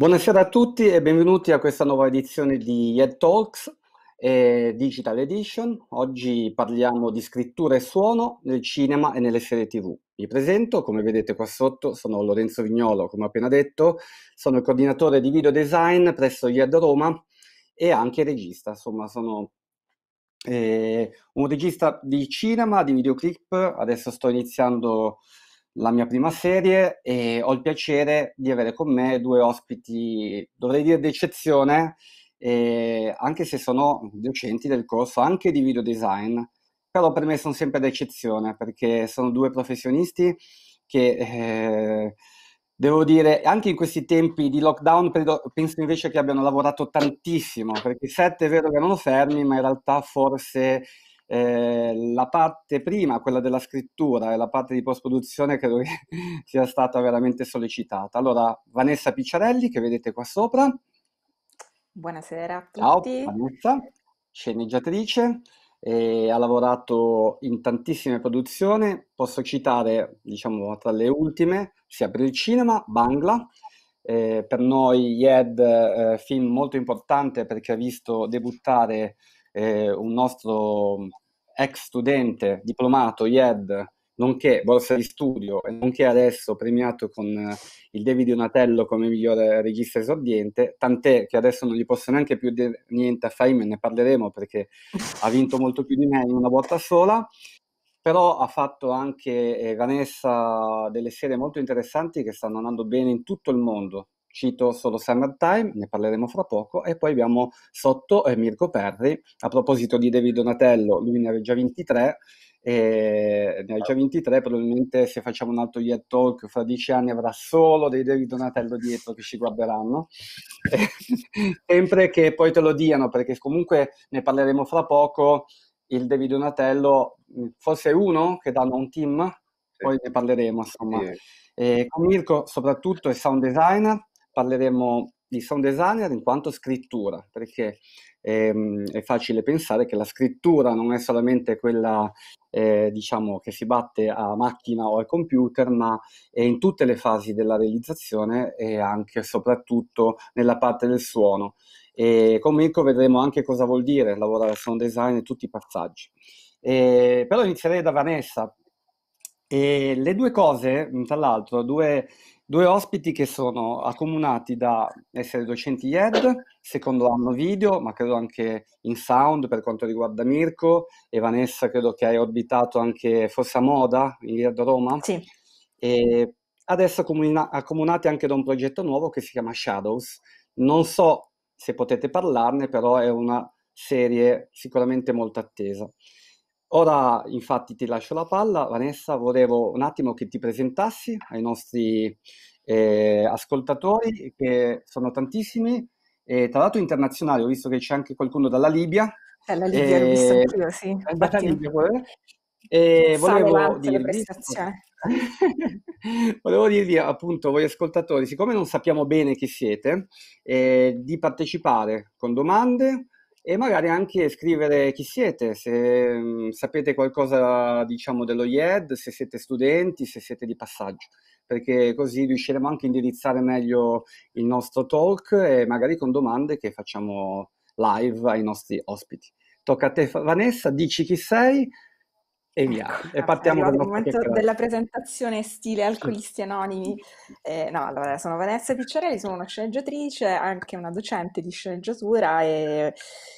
Buonasera a tutti e benvenuti a questa nuova edizione di Ed Talks eh, Digital Edition. Oggi parliamo di scrittura e suono nel cinema e nelle serie TV. Mi presento, come vedete qua sotto, sono Lorenzo Vignolo, come appena detto, sono il coordinatore di video design presso Ed Roma e anche regista, insomma sono eh, un regista di cinema, di videoclip, adesso sto iniziando la mia prima serie e ho il piacere di avere con me due ospiti, dovrei dire d'eccezione, eh, anche se sono docenti del corso anche di video design, però per me sono sempre d'eccezione perché sono due professionisti che eh, devo dire anche in questi tempi di lockdown penso invece che abbiano lavorato tantissimo perché 7 è vero che non fermi ma in realtà forse eh, la parte prima, quella della scrittura e la parte di post-produzione, credo che sia stata veramente sollecitata. Allora, Vanessa Picciarelli, che vedete qua sopra. Buonasera a tutti. Ciao, Vanessa, sceneggiatrice. ha lavorato in tantissime produzioni, posso citare, diciamo, tra le ultime, sia per il cinema, Bangla, eh, per noi IED eh, film molto importante perché ha visto debuttare eh, un nostro mm, ex studente diplomato IED, nonché borsa di studio e nonché adesso premiato con eh, il David Donatello come migliore regista esordiente, tant'è che adesso non gli posso neanche più dire niente a Feynman, ne parleremo perché ha vinto molto più di me in una volta sola, però ha fatto anche eh, Vanessa delle serie molto interessanti che stanno andando bene in tutto il mondo, cito solo Summertime, ne parleremo fra poco, e poi abbiamo sotto eh, Mirko Perri, a proposito di David Donatello, lui ne aveva già 23, e ne ha già 23, probabilmente se facciamo un altro Yet Talk fra dieci anni avrà solo dei David Donatello dietro che ci guarderanno, sempre che poi te lo diano, perché comunque ne parleremo fra poco, il David Donatello forse è uno che danno a un team, poi ne parleremo insomma. Sì. Eh, con Mirko soprattutto è sound designer, parleremo di sound designer in quanto scrittura, perché ehm, è facile pensare che la scrittura non è solamente quella eh, diciamo, che si batte a macchina o al computer, ma è in tutte le fasi della realizzazione e anche e soprattutto nella parte del suono. E con Mirko vedremo anche cosa vuol dire lavorare al sound design e tutti i passaggi. Eh, però inizierei da Vanessa e le due cose, tra l'altro, due, due ospiti che sono accomunati da essere docenti IED, secondo anno video, ma credo anche in sound per quanto riguarda Mirko e Vanessa, credo che hai orbitato anche forse a Moda, in via da Roma. Sì. E adesso accomuna- accomunati anche da un progetto nuovo che si chiama Shadows. Non so se potete parlarne, però è una serie sicuramente molto attesa. Ora infatti ti lascio la palla, Vanessa, volevo un attimo che ti presentassi ai nostri eh, ascoltatori, che sono tantissimi, e, tra l'altro internazionali, ho visto che c'è anche qualcuno dalla Libia. Dalla eh, Libia, eh, l'ho visto anch'io, sì. Dalla Libia, e volevo dirvi, volevo dirvi appunto voi ascoltatori, siccome non sappiamo bene chi siete, eh, di partecipare con domande, e magari anche scrivere chi siete, se mh, sapete qualcosa diciamo dello IED, se siete studenti, se siete di passaggio, perché così riusciremo anche a indirizzare meglio il nostro talk e magari con domande che facciamo live ai nostri ospiti. Tocca a te Vanessa, dici chi sei, e via. Ecco, e partiamo dal momento della presentazione stile Alcolisti Anonimi. Eh, no, allora, sono Vanessa Picciarelli, sono una sceneggiatrice, anche una docente di sceneggiatura e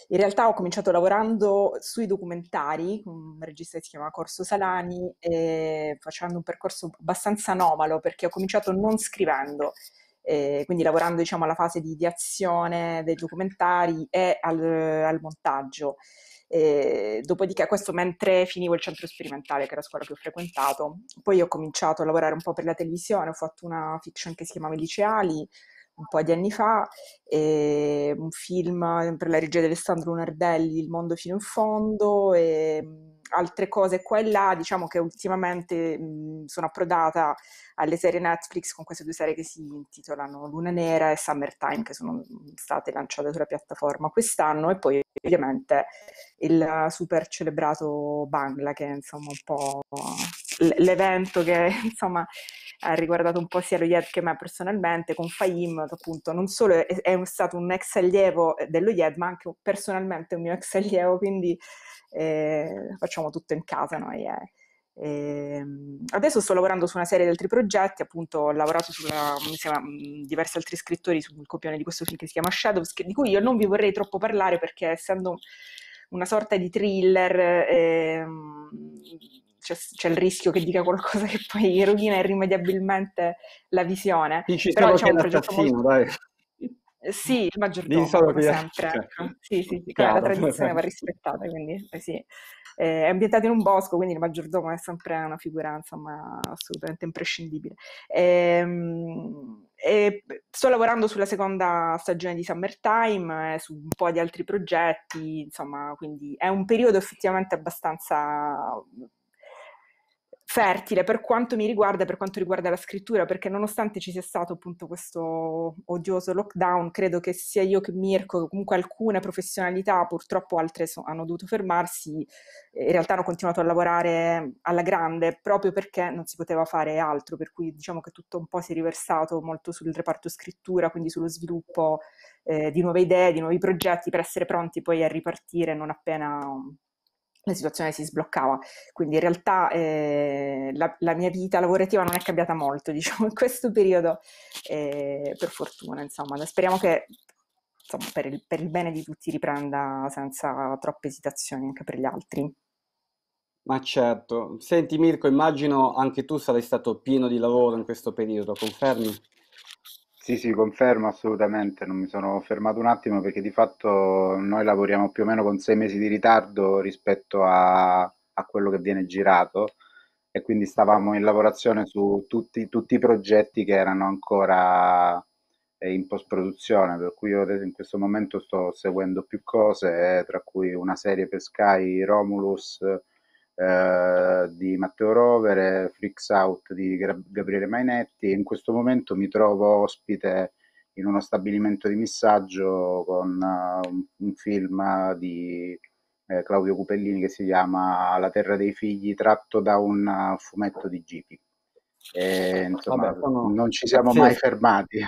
in realtà ho cominciato lavorando sui documentari, un regista che si chiama Corso Salani, facendo un percorso abbastanza anomalo perché ho cominciato non scrivendo. Eh, quindi lavorando diciamo alla fase di, di azione dei documentari e al, al montaggio e ehm, dopodiché, questo mentre finivo il centro sperimentale, che era la scuola che ho frequentato. Poi ho cominciato a lavorare un po' per la televisione, ho fatto una fiction che si chiamava Liceali un po' di anni fa, ehm, un film per la regia di Alessandro Nardelli, Il mondo fino in fondo, e ehm, altre cose qua e là, diciamo che ultimamente mh, mhmm, sono approdata alle serie Netflix con queste due serie che si intitolano Luna Nera e Summertime, che sono mhmm, state lanciate sulla piattaforma quest'anno, e poi ovviamente il super celebrato Bangla, che è insomma un po' l'evento che insomma ha riguardato un po' sia lo IED che me personalmente, con Fahim, appunto non solo è, è stato un ex allievo eh, dello IED, ma anche personalmente un mio ex allievo, quindi eh, facciamo tutto in casa noi. Eh. E ehm, adesso sto lavorando su una serie di altri progetti, appunto ho lavorato su mm, diversi altri scrittori sul copione di questo film che si chiama Shadows, che, di cui io non vi vorrei troppo parlare perché essendo una sorta di thriller... Eh, c'è, c'è, il rischio che dica qualcosa che poi rovina irrimediabilmente la visione. Dici Però c'è un progetto molto... dai. Sì, il maggiordomo, come sempre. Ecco. Sì, sì, sì la tradizione va rispettata, quindi eh, sì. Eh, è ambientato in un bosco, quindi il maggiordomo è sempre una figura, insomma, assolutamente imprescindibile. Ehm, e sto lavorando sulla seconda stagione di Summertime, eh, su un po' di altri progetti, insomma, quindi è un periodo effettivamente abbastanza fertile per quanto mi riguarda, per quanto riguarda la scrittura, perché nonostante ci sia stato appunto questo odioso lockdown, credo che sia io che Mirko, comunque alcune professionalità, purtroppo altre so- hanno dovuto fermarsi, eh, in realtà hanno continuato a lavorare alla grande proprio perché non si poteva fare altro, per cui diciamo che tutto un po' si è riversato molto sul reparto scrittura, quindi sullo sviluppo eh, di nuove idee, di nuovi progetti per essere pronti poi a ripartire non appena la situazione si sbloccava. Quindi in realtà eh, la, la, mia vita lavorativa non è cambiata molto, diciamo, in questo periodo, eh, per fortuna, insomma. Speriamo che insomma, per, il, per il bene di tutti riprenda senza troppe esitazioni anche per gli altri. Ma certo. Senti Mirko, immagino anche tu sarai stato pieno di lavoro in questo periodo, confermi? Sì, sì, confermo assolutamente, non mi sono fermato un attimo perché di fatto noi lavoriamo più o meno con sei mesi di ritardo rispetto a, a quello che viene girato e quindi stavamo in lavorazione su tutti, tutti i progetti che erano ancora eh, in post-produzione, per cui io adesso in questo momento sto seguendo più cose, eh, tra cui una serie per Sky, Romulus, eh, di Matteo Rovere, Freaks Out di Gabriele Mainetti. In questo momento mi trovo ospite in uno stabilimento di missaggio con uh, un, un, film di eh, Claudio Cupellini che si chiama La terra dei figli, tratto da un uh, fumetto di Gipi. E, insomma, Vabbè, sono... non ci siamo sì. mai fermati.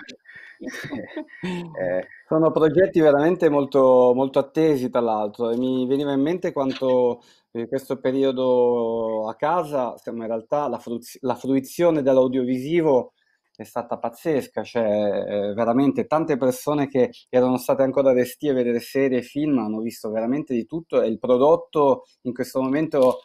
eh, Sono progetti veramente molto, molto attesi, tra l'altro, e mi veniva in mente quanto in eh, questo periodo a casa, siamo in realtà la, fruz- la fruizione dell'audiovisivo è stata pazzesca, cioè eh, veramente tante persone che erano state ancora restie a vedere serie e film hanno visto veramente di tutto e il prodotto in questo momento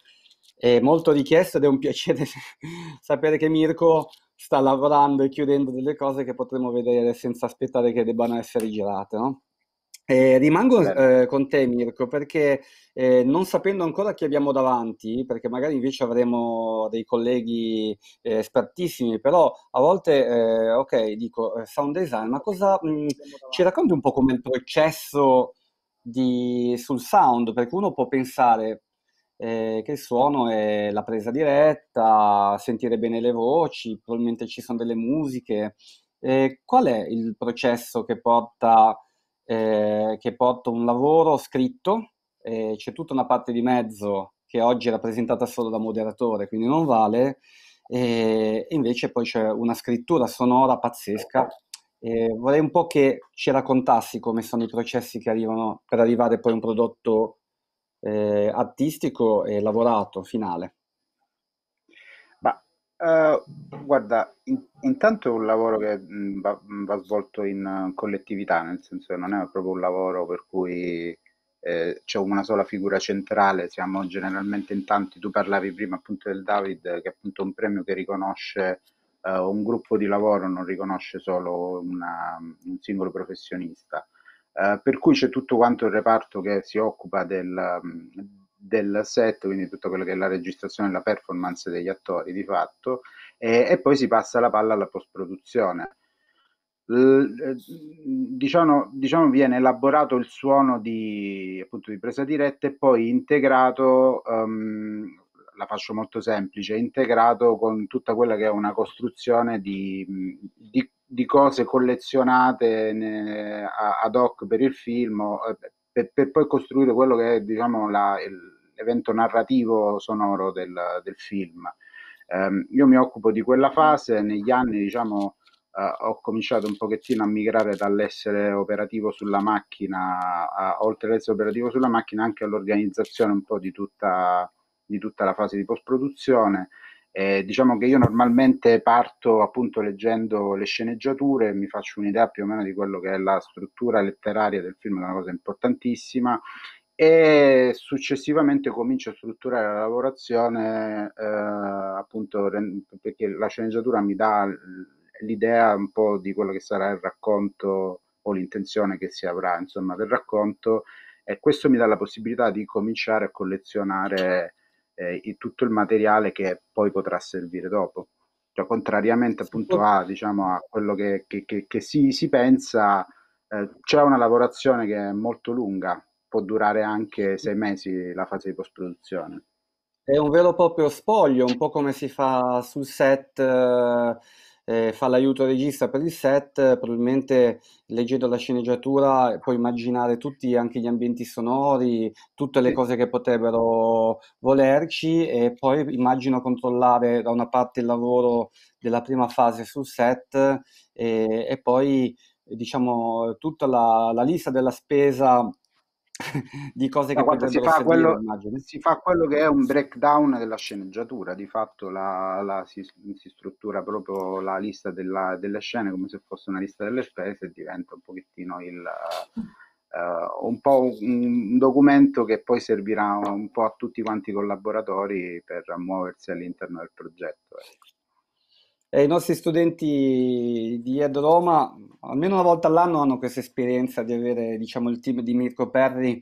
è molto richiesto ed è un piacere sapere che Mirko sta lavorando e chiudendo delle cose che potremo vedere senza aspettare che debbano essere girate, no? Eh, rimango eh, con te Mirko perché eh, non sapendo ancora chi abbiamo davanti, perché magari invece avremo dei colleghi eh, espertissimi, però a volte, eh, ok, dico eh, sound design, ma cosa mh, mm, ci racconti un po' come il processo di, sul sound? Perché uno può pensare, eh, che il suono è la presa diretta, sentire bene le voci, probabilmente ci sono delle musiche. Eh, qual è il processo che porta, eh, che porta un lavoro scritto? c'è tutta una parte di mezzo che oggi è rappresentata solo da moderatore, quindi non vale, e invece poi c'è una scrittura sonora pazzesca. vorrei un po' che ci raccontassi come sono i processi che arrivano per arrivare poi a un prodotto eh, artistico e lavorato finale? Ma, uh, eh, guarda, in, intanto è un lavoro che mh, mm, va, mm, va, svolto in eh, collettività, nel senso che non è proprio un lavoro per cui eh, c'è una sola figura centrale, siamo generalmente in tanti, tu parlavi prima appunto del David, che è appunto un premio che riconosce eh, un gruppo di lavoro, non riconosce solo una, un singolo professionista. Eh, per cui c'è tutto quanto il reparto che si occupa del, mm, del set, quindi tutto quello che è la registrazione e la performance degli attori di fatto, e, e poi si passa la palla alla post-produzione. Eh, diciamo, diciamo, viene elaborato il suono di, appunto, di presa diretta e poi integrato, um, la faccio molto semplice, integrato con tutta quella che è una costruzione di, di, di cose collezionate ne, a, ad hoc per il film, eh, per, per, poi costruire quello che è diciamo, la, l'evento narrativo sonoro del, del film. Eh, io mi occupo di quella fase, negli anni diciamo, eh, ho cominciato un pochettino a migrare dall'essere operativo sulla macchina, a, oltre ad essere operativo sulla macchina, anche all'organizzazione un po' di tutta, di tutta la fase di post-produzione eh, diciamo che io normalmente parto appunto leggendo le sceneggiature, mi faccio un'idea più o meno di quello che è la struttura letteraria del film, è una cosa importantissima, e successivamente comincio a strutturare la lavorazione eh, appunto perché la sceneggiatura mi dà l'idea un po' di quello che sarà il racconto o l'intenzione che si avrà insomma del racconto e questo mi dà la possibilità di cominciare a collezionare eh, tutto il materiale che poi potrà servire dopo. Cioè, contrariamente appunto a, diciamo, a quello che, che, che, che si, si, pensa, eh, c'è una lavorazione che è molto lunga, può durare anche sei mesi la fase di post-produzione. È un vero e proprio spoglio, un po' come si fa sul set. Eh eh, fa l'aiuto regista per il set, probabilmente leggendo la sceneggiatura puoi immaginare tutti anche gli ambienti sonori, tutte le sì. cose che potrebbero volerci e poi immagino controllare da una parte il lavoro della prima fase sul set e, e poi diciamo tutta la, la lista della spesa di cose che no, si, fa quello, si fa quello che è un breakdown della sceneggiatura di fatto la, la, si, si, struttura proprio la lista della, delle scene come se fosse una lista delle spese e diventa un pochettino il uh, un po' un, un, documento che poi servirà un po' a tutti quanti i collaboratori per muoversi all'interno del progetto ecco. E eh, I nostri studenti di Ed Roma almeno una volta all'anno hanno questa esperienza di avere diciamo, il team di Mirko Perri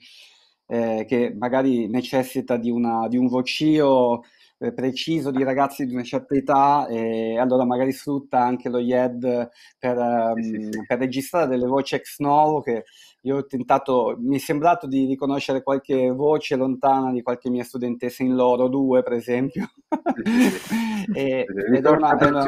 eh, che magari necessita di, una, di un vocio eh, preciso di ragazzi di una certa età e allora magari sfrutta anche lo IED per, um, sì, sì, sì. Ehm, per registrare delle voci ex novo che io ho tentato, mi è sembrato di riconoscere qualche voce lontana di qualche mia studentessa in loro, due per esempio. e, ed è una, è una,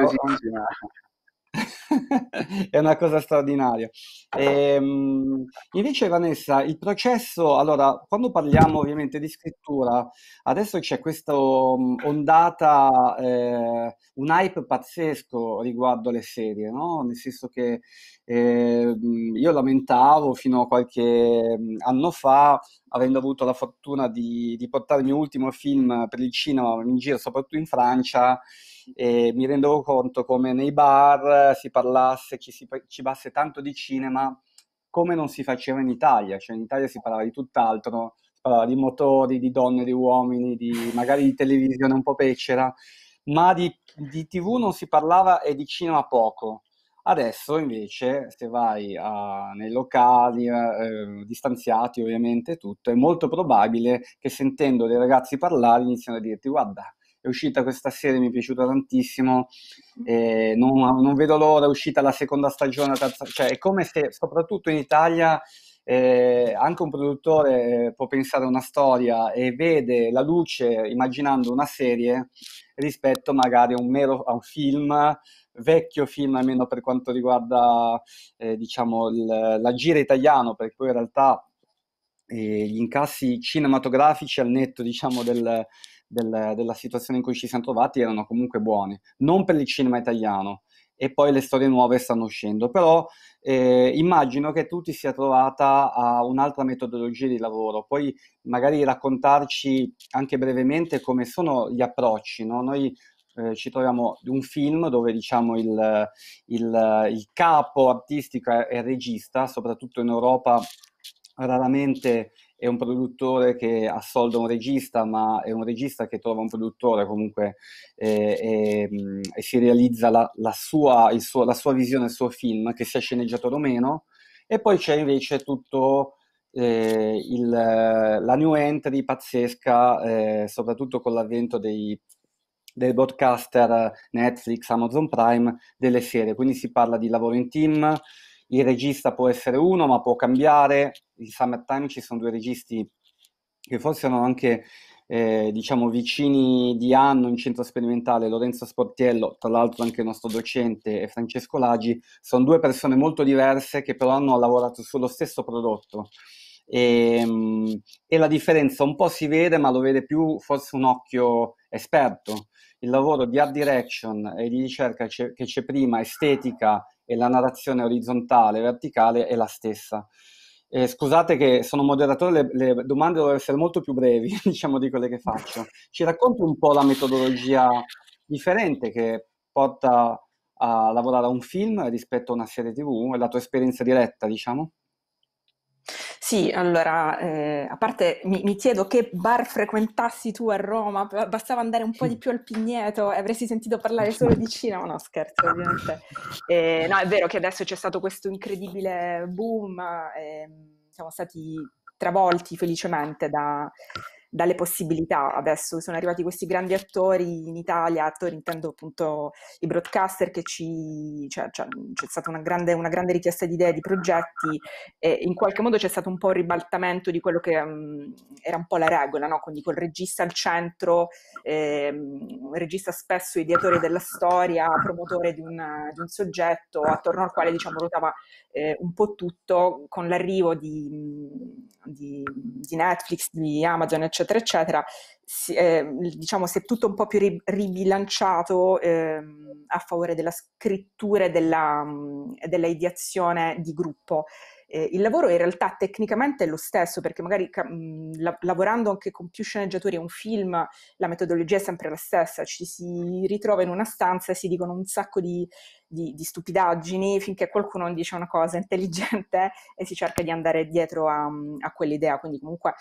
è una cosa straordinaria. E, ehm, invece Vanessa, il processo, allora, quando parliamo ovviamente di scrittura, adesso c'è questa mm, ondata, eh, un hype pazzesco riguardo le serie, no? nel senso che eh, io lamentavo fino a qualche mm, anno fa, avendo avuto la fortuna di, di portare il mio ultimo film per il cinema in giro, soprattutto in Francia, e mi rendevo conto come nei bar eh, si parlasse, ci si cibasse tanto di cinema come non si faceva in Italia, cioè in Italia si parlava di tutt'altro, si parlava di motori, di donne, di uomini, di, magari di televisione un po' pecera, ma di, di tv non si parlava e di cinema poco. Adesso invece, se vai a, nei locali eh, eh, distanziati, ovviamente tutto, è molto probabile che sentendo dei ragazzi parlare iniziano a dirti: Guarda, è uscita questa serie, mi è piaciuta tantissimo, eh, non, non, vedo l'ora, è uscita la seconda stagione, la terza, cioè è come se soprattutto in Italia eh, anche un produttore può pensare a una storia e vede la luce immaginando una serie rispetto magari a un, mero, a un film vecchio film almeno per quanto riguarda eh, diciamo il, la gira italiano perché poi in realtà eh, gli incassi cinematografici al netto diciamo del, del, della situazione in cui ci siamo trovati erano comunque buoni, non per il cinema italiano e poi le storie nuove stanno uscendo, però eh, immagino che tu ti sia trovata a un'altra metodologia di lavoro, poi magari raccontarci anche brevemente come sono gli approcci, no? Noi eh, ci troviamo in un film dove diciamo il, il, il capo artistico e regista, soprattutto in Europa, raramente è un produttore che assolda un regista, ma è un regista che trova un produttore comunque eh, eh, e si realizza la, la, sua, suo, la, sua, visione, il suo film, che sia sceneggiato o meno. E poi c'è invece tutto eh, il, la new entry pazzesca, eh, soprattutto con l'avvento dei dei broadcaster Netflix, Amazon Prime, delle serie. Quindi si parla di lavoro in team, il regista può essere uno, ma può cambiare. In Summertime ci sono due registi che forse erano anche eh, diciamo vicini di anno in centro sperimentale, Lorenzo Sportiello, tra l'altro anche il nostro docente, e Francesco Lagi, sono due persone molto diverse che però hanno lavorato sullo stesso prodotto. E, ehm, e, la differenza un po' si vede, ma lo vede più forse un occhio esperto. Il lavoro di art direction e di ricerca che c'è prima, estetica e la narrazione orizzontale e verticale è la stessa. Eh, scusate che sono moderatore, le, le, domande devono essere molto più brevi, diciamo, di quelle che faccio. Ci racconti un po' la metodologia differente che porta a lavorare a un film rispetto a una serie TV la tua esperienza diretta, diciamo? Sì, allora, eh, a parte mi, mi, chiedo che bar frequentassi tu a Roma, bastava andare un po' di più al Pigneto e avresti sentito parlare solo di Cina, ma no scherzo ovviamente. Eh, no, è vero che adesso c'è stato questo incredibile boom, eh, siamo stati travolti felicemente da, dalle possibilità. Adesso sono arrivati questi grandi attori in Italia, attori intendo appunto i broadcaster che ci, cioè, cioè, c'è stata una grande, una grande, richiesta di idee, di progetti e in qualche modo c'è stato un po' un ribaltamento di quello che um, era un po' la regola, no? quindi col regista al centro, eh, regista spesso ideatore della storia, promotore di, una, di un soggetto attorno al quale diciamo ruotava eh, un po' tutto con l'arrivo di, mm, di, di Netflix, di Amazon, eccetera, eccetera, si, eh, diciamo si è tutto un po' più ri, ribilanciato eh, a favore della scrittura e della, mm, della ideazione di gruppo. Eh, il lavoro in realtà tecnicamente è lo stesso, perché magari mh, mhmm, la- lavorando anche con più sceneggiatori a un film, la metodologia è sempre la stessa, ci si ritrova in una stanza e si dicono un sacco di, di, di stupidaggini finché qualcuno non dice una cosa intelligente e si cerca di andare dietro a, mhmm, a quell'idea. Quindi comunque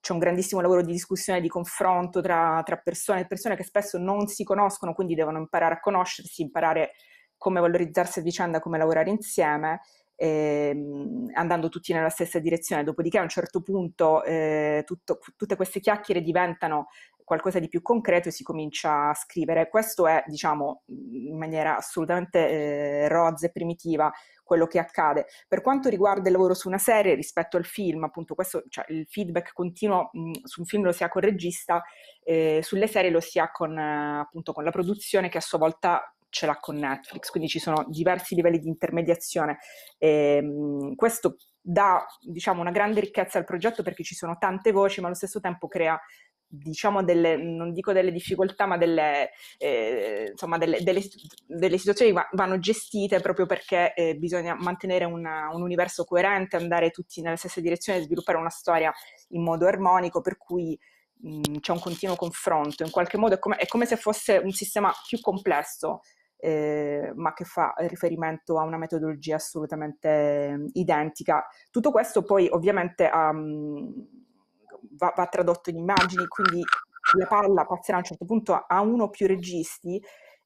c'è un grandissimo lavoro di discussione, di confronto tra, tra persone, persone che spesso non si conoscono, quindi devono imparare a conoscersi, imparare come valorizzarsi a vicenda, come lavorare insieme ehm, andando tutti nella stessa direzione, dopodiché a un certo punto eh, tutto, tutte queste chiacchiere diventano qualcosa di più concreto e si comincia a scrivere. Questo è, diciamo, in maniera assolutamente eh, rozza e primitiva quello che accade. Per quanto riguarda il lavoro su una serie rispetto al film, appunto, questo, cioè, il feedback continuo mh, mm, su un film lo si ha con il regista, eh, sulle serie lo si ha con, appunto, con la produzione che a sua volta ce l'ha con Netflix, quindi ci sono diversi livelli di intermediazione. E, ehm, mh, questo dà diciamo, una grande ricchezza al progetto perché ci sono tante voci, ma allo stesso tempo crea diciamo delle, non dico delle difficoltà, ma delle, eh, insomma delle, delle, delle situazioni che vanno gestite proprio perché eh, bisogna mantenere una, un universo coerente, andare tutti nella stessa direzione, sviluppare una storia in modo armonico, per cui mh, mm, c'è un continuo confronto, in qualche modo è come, è come se fosse un sistema più complesso eh, ma che fa riferimento a una metodologia assolutamente identica. Tutto questo poi ovviamente um, va, va tradotto in immagini, quindi la palla passerà a un certo punto a uno o più registi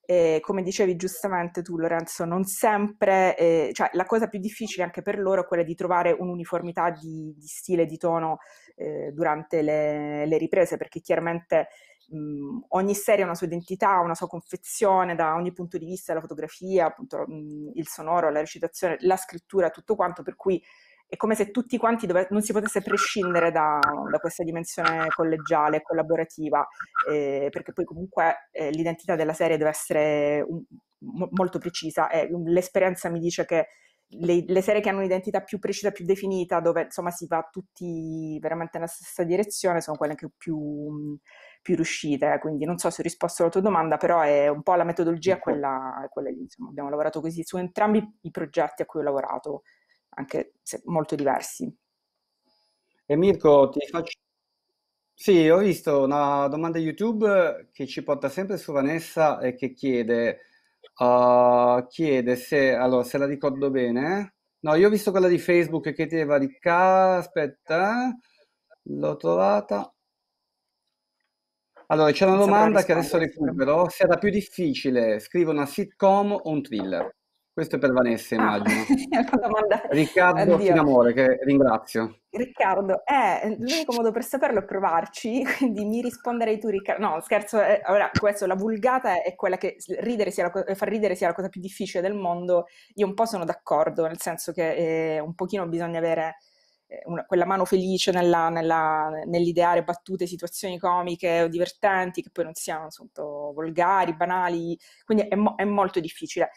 e come dicevi giustamente tu Lorenzo, non sempre, eh, cioè la cosa più difficile anche per loro è quella di trovare un'uniformità di, di stile, di tono eh, durante le, le, riprese, perché chiaramente mh, ogni serie ha una sua identità, una sua confezione da ogni punto di vista, la fotografia, appunto, mh, il sonoro, la recitazione, la scrittura, tutto quanto, per cui è come se tutti quanti dove, non si potesse prescindere da, da questa dimensione collegiale e collaborativa, eh, perché poi comunque eh, l'identità della serie deve essere un, mo, molto precisa e l'esperienza mi dice che le, le, serie che hanno un'identità più precisa, più definita, dove insomma si va tutti veramente nella stessa direzione, sono quelle anche più, mm, più riuscite. Quindi non so se ho risposto alla tua domanda, però è un po' la metodologia quella, quella lì. Insomma, abbiamo lavorato così su entrambi i progetti a cui ho lavorato, anche se molto diversi. E Mirko, ti faccio. Sì, ho visto una domanda YouTube che ci porta sempre su Vanessa e che chiede Ah, chiede se, allora, se la ricordo bene. No, io ho visto quella di Facebook che chiedeva di casa. Aspetta, l'ho trovata. Allora, c'è una domanda che adesso recupero. Se era più difficile scrivere una sitcom o un thriller? Questo è per Vanessa, Ah, immagino. quando Riccardo Finamore, che ringrazio. Riccardo, eh, l'unico modo per saperlo è provarci, quindi mi risponderei tu Riccardo. No, scherzo, eh, ora questo, la vulgata è quella che ridere sia la far ridere sia la cosa più difficile del mondo. Io un po' sono d'accordo, nel senso che eh, un pochino bisogna avere eh, una- quella mano felice nella- nella- nell'ideare battute, situazioni comiche o divertenti, che poi non siano appunto volgari, banali, quindi è, mo- è molto difficile.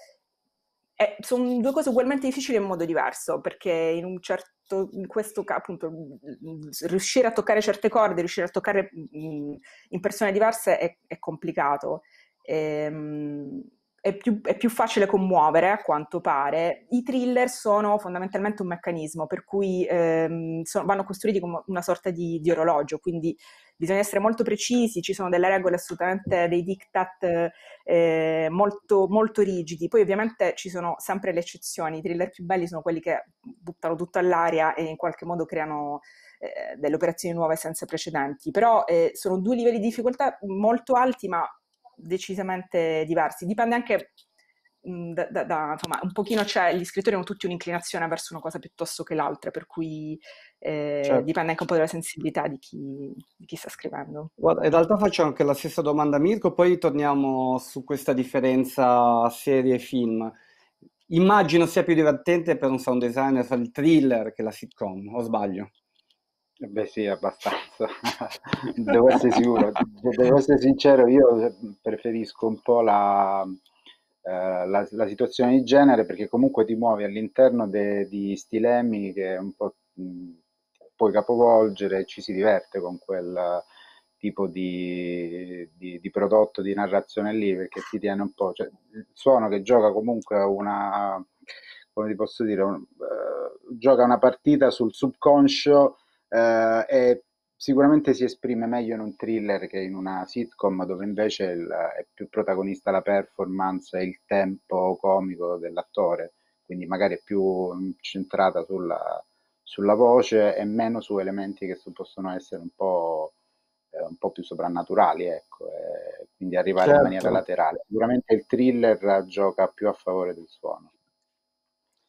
Eh, sono due cose ugualmente difficili in modo diverso, perché in un certo in questo caso, appunto, mm, mm, riuscire a toccare certe corde, riuscire a toccare mh, mm, in persone diverse è, è complicato. Ehm, è, più, è più, facile commuovere, a quanto pare. I thriller sono fondamentalmente un meccanismo per cui ehm, sono, vanno costruiti come una sorta di, di orologio, quindi bisogna essere molto precisi, ci sono delle regole assolutamente, dei diktat eh, molto, molto rigidi. Poi ovviamente ci sono sempre le eccezioni, i thriller più belli sono quelli che buttano tutto all'aria e in qualche modo creano eh, delle operazioni nuove senza precedenti, però eh, sono due livelli di difficoltà molto alti ma decisamente diversi, dipende anche Mhmm, da, da, da, insomma, un pochino c'è, gli scrittori hanno tutti un'inclinazione verso una cosa piuttosto che l'altra, per cui eh, certo. dipende anche un po' dalla sensibilità di chi, di chi sta scrivendo. Guarda, in realtà faccio anche la stessa domanda a Mirko, poi torniamo su questa differenza serie-film. Immagino sia più divertente per un sound designer fare il thriller che la sitcom, o sbaglio? Eh beh sì, abbastanza. devo essere sicuro, devo essere sincero, io preferisco un po' la, eh, la, la, situazione di genere perché comunque ti muovi all'interno di stilemi che un po' mh, puoi capovolgere e ci si diverte con quel tipo di, di, di, prodotto, di narrazione lì perché ti tiene un po', cioè, il suono che gioca comunque una, come ti posso dire, un, uh, gioca una partita sul subconscio uh, e sicuramente si esprime meglio in un thriller che in una sitcom dove invece il- è più protagonista la performance e il tempo comico dell'attore, quindi magari è più incentrata sulla, sulla voce e meno su elementi che su- possono essere un po', eh, un po' più soprannaturali, ecco, e quindi arrivare in maniera certo. laterale. Sicuramente il thriller gioca più a favore del suono.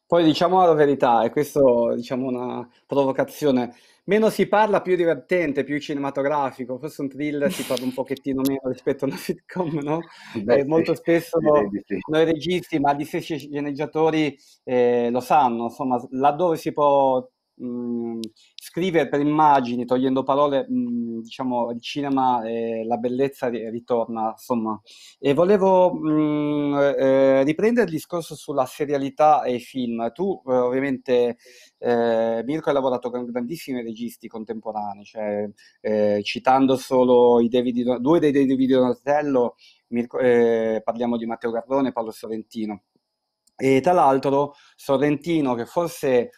Poi diciamo la verità, e questo diciamo una provocazione meno si parla, più divertente, più cinematografico. Forse un thriller si parla un pochettino meno rispetto a una sitcom, no? Beh, eh, molto spesso sì. noi registi, ma gli stessi sceneggiatori eh, lo sanno, insomma, laddove si può Mm, scrivere per immagini, togliendo parole, mh, mm, diciamo, il cinema e la bellezza ritorna, insomma. E volevo mh, mm, eh, eh, riprendere il discorso sulla serialità e i film. Tu, eh, ovviamente, eh, Mirko, hai lavorato con grandissimi registi contemporanei, cioè, eh, citando solo David, due dei David Donatello, Mirko, parliamo di Matteo Garrone e Paolo Sorrentino. E tra l'altro Sorrentino, che forse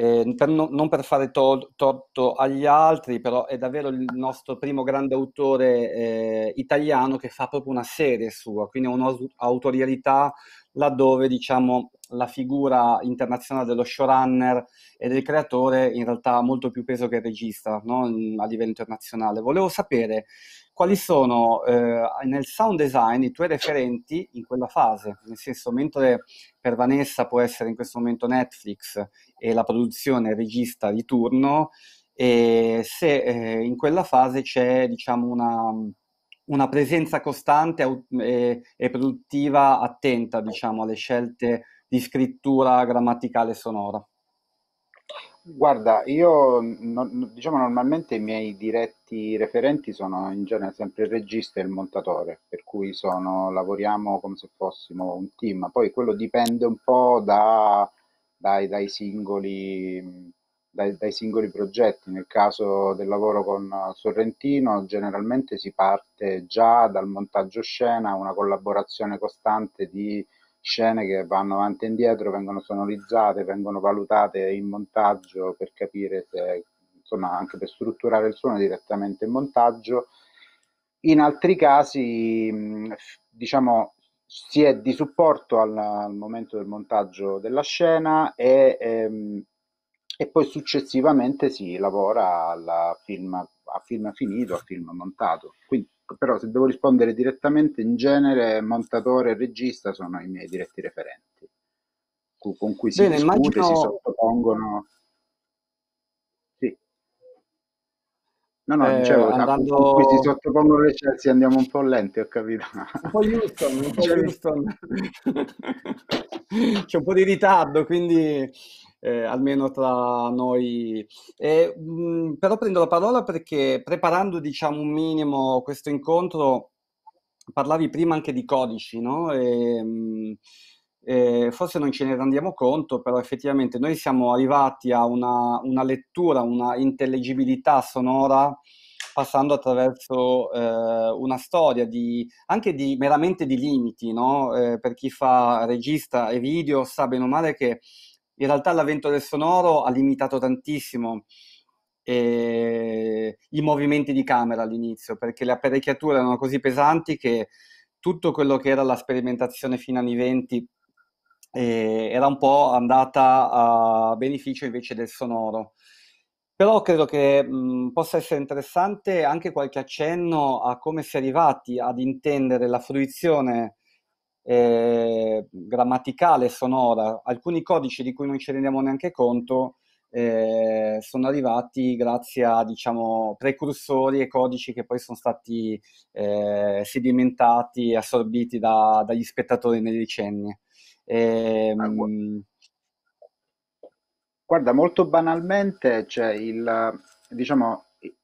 eh, per no, non per fare to- torto agli altri, però è davvero il nostro primo grande autore eh, italiano che fa proprio una serie sua, quindi ha un'autorialità laddove diciamo, la figura internazionale dello showrunner e del creatore in realtà ha molto più peso che il regista no? a livello internazionale. Volevo sapere quali sono eh, nel sound design i tuoi referenti in quella fase, nel senso mentre per Vanessa può essere in questo momento Netflix e la produzione regista di turno, e se eh, in quella fase c'è diciamo una una presenza costante e, eh, e produttiva attenta, diciamo, alle scelte di scrittura grammaticale sonora. Guarda, io non, diciamo normalmente i miei diretti referenti sono in genere sempre il regista e il montatore, per cui sono, lavoriamo come se fossimo un team, poi quello dipende un po' da, dai, dai singoli dai, dai, singoli progetti. Nel caso del lavoro con Sorrentino, generalmente si parte già dal montaggio scena, una collaborazione costante di scene che vanno avanti e indietro, vengono sonorizzate, vengono valutate in montaggio per capire se, insomma, anche per strutturare il suono direttamente in montaggio. In altri casi, diciamo, si è di supporto al, al momento del montaggio della scena e ehm, e poi successivamente si lavora film, a film finito, a film montato. Quindi, però se devo rispondere direttamente, in genere montatore e regista sono i miei diretti referenti, con cui si Bene, discute, immagino... si sottopongono... Sì. No, no, eh, dicevo, andando... con si sottopongono le Chelsea andiamo un po' lenti, ho capito. Un po' Houston, un po' Houston. C'è un po' di ritardo, quindi eh, almeno tra noi. E, mh, mm, però prendo la parola perché preparando diciamo un minimo questo incontro parlavi prima anche di codici, no? E, mh, mm, eh, forse non ce ne rendiamo conto, però effettivamente noi siamo arrivati a una, una lettura, una intellegibilità sonora passando attraverso eh, una storia di, anche di, meramente di limiti, no? eh, per chi fa regista e video sa bene o male che in realtà l'avvento del sonoro ha limitato tantissimo eh, i movimenti di camera all'inizio, perché le apparecchiature erano così pesanti che tutto quello che era la sperimentazione fino agli anni 20 eh, era un po' andata a beneficio invece del sonoro. Però credo che mh, mm, possa essere interessante anche qualche accenno a come si è arrivati ad intendere la fruizione eh, grammaticale sonora, alcuni codici di cui non ci rendiamo neanche conto, eh, sono arrivati grazie a diciamo, precursori e codici che poi sono stati eh, sedimentati e assorbiti da, dagli spettatori nei decenni. Eh, guarda, molto banalmente, cioè il, diciamo, il,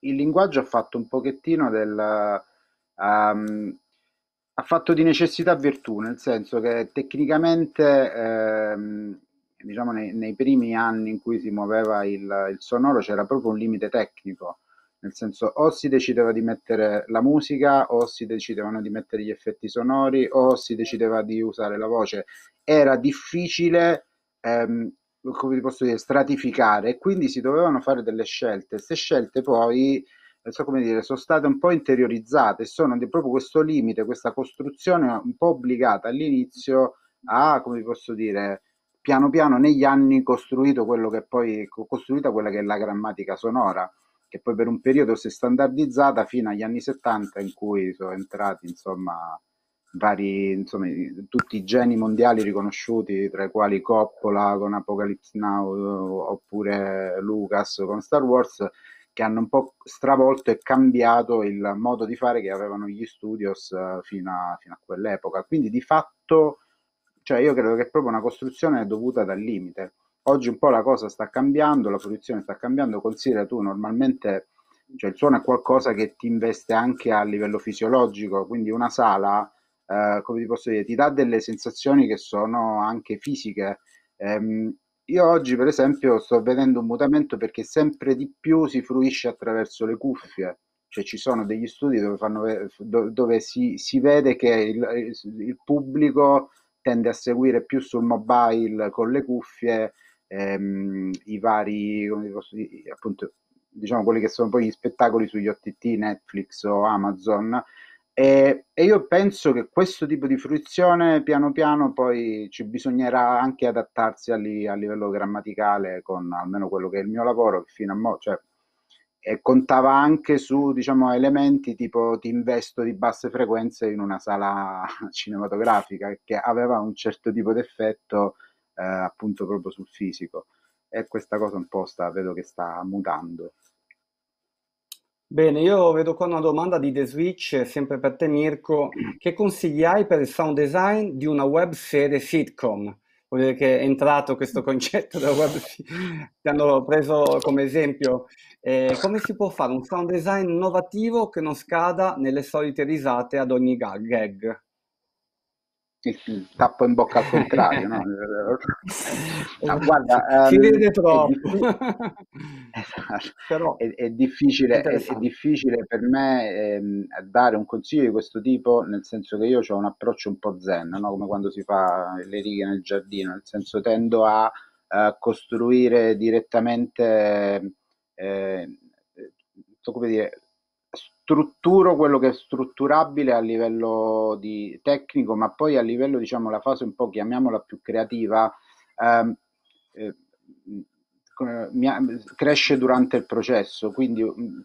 il linguaggio ha fatto un pochettino del... Um, ha fatto di necessità virtù, nel senso che tecnicamente, ehm, diciamo nei, nei, primi anni in cui si muoveva il, il, sonoro c'era proprio un limite tecnico, nel senso o si decideva di mettere la musica o si decidevano di mettere gli effetti sonori o si decideva di usare la voce. Era difficile ehm, come ti posso dire, stratificare, quindi si dovevano fare delle scelte. Queste scelte poi so come dire, sono state un po' interiorizzate, sono proprio questo limite, questa costruzione un po' obbligata all'inizio a, come posso dire, piano piano negli anni costruito quello che poi, costruita quella che è la grammatica sonora, che poi per un periodo si è standardizzata fino agli anni 70 in cui sono entrati, insomma, vari, insomma, tutti i geni mondiali riconosciuti, tra i quali Coppola con Apocalypse Now oppure Lucas con Star Wars, che hanno un po' stravolto e cambiato il modo di fare che avevano gli studios eh, fino a, fino a quell'epoca. Quindi di fatto, cioè io credo che proprio una costruzione dovuta dal limite. Oggi un po' la cosa sta cambiando, la produzione sta cambiando, considera tu normalmente, cioè il suono è qualcosa che ti investe anche a livello fisiologico, quindi una sala, eh, come ti posso dire, ti dà delle sensazioni che sono anche fisiche. Ehm, io oggi, per esempio, sto vedendo un mutamento perché sempre di più si fruisce attraverso le cuffie, cioè ci sono degli studi dove, fanno, dove si, si, vede che il, il, pubblico tende a seguire più sul mobile con le cuffie ehm, i vari, appunto, diciamo quelli che sono poi gli spettacoli sugli OTT, Netflix o Amazon, e, e, io penso che questo tipo di fruizione piano piano poi ci bisognerà anche adattarsi a, li, a livello grammaticale con almeno quello che è il mio lavoro che fino a mo' cioè, e contava anche su diciamo, elementi tipo ti investo di basse frequenze in una sala cinematografica che aveva un certo tipo di effetto eh, appunto proprio sul fisico e questa cosa un po' sta, vedo che sta mutando. Bene, io vedo qua una domanda di The Switch, sempre per te Mirko. Che consigli hai per il sound design di una web serie sitcom? Vuol dire che è entrato questo concetto della web serie, ti hanno preso come esempio. Eh, come si può fare un sound design innovativo che non scada nelle solite risate ad ogni gag? il tappo in bocca al contrario. no? no, guarda, si um, vede troppo. Esatto. Però è, è, difficile, è, è, difficile, per me ehm, dare un consiglio di questo tipo, nel senso che io ho un approccio un po' zen, no? come quando si fa le righe nel giardino, nel senso tendo a, a costruire direttamente, ehm, eh, come dire, strutturo quello che è strutturabile a livello di tecnico, ma poi a livello, diciamo, la fase un po', chiamiamola più creativa, ehm, eh, cresce durante il processo. Quindi, mm,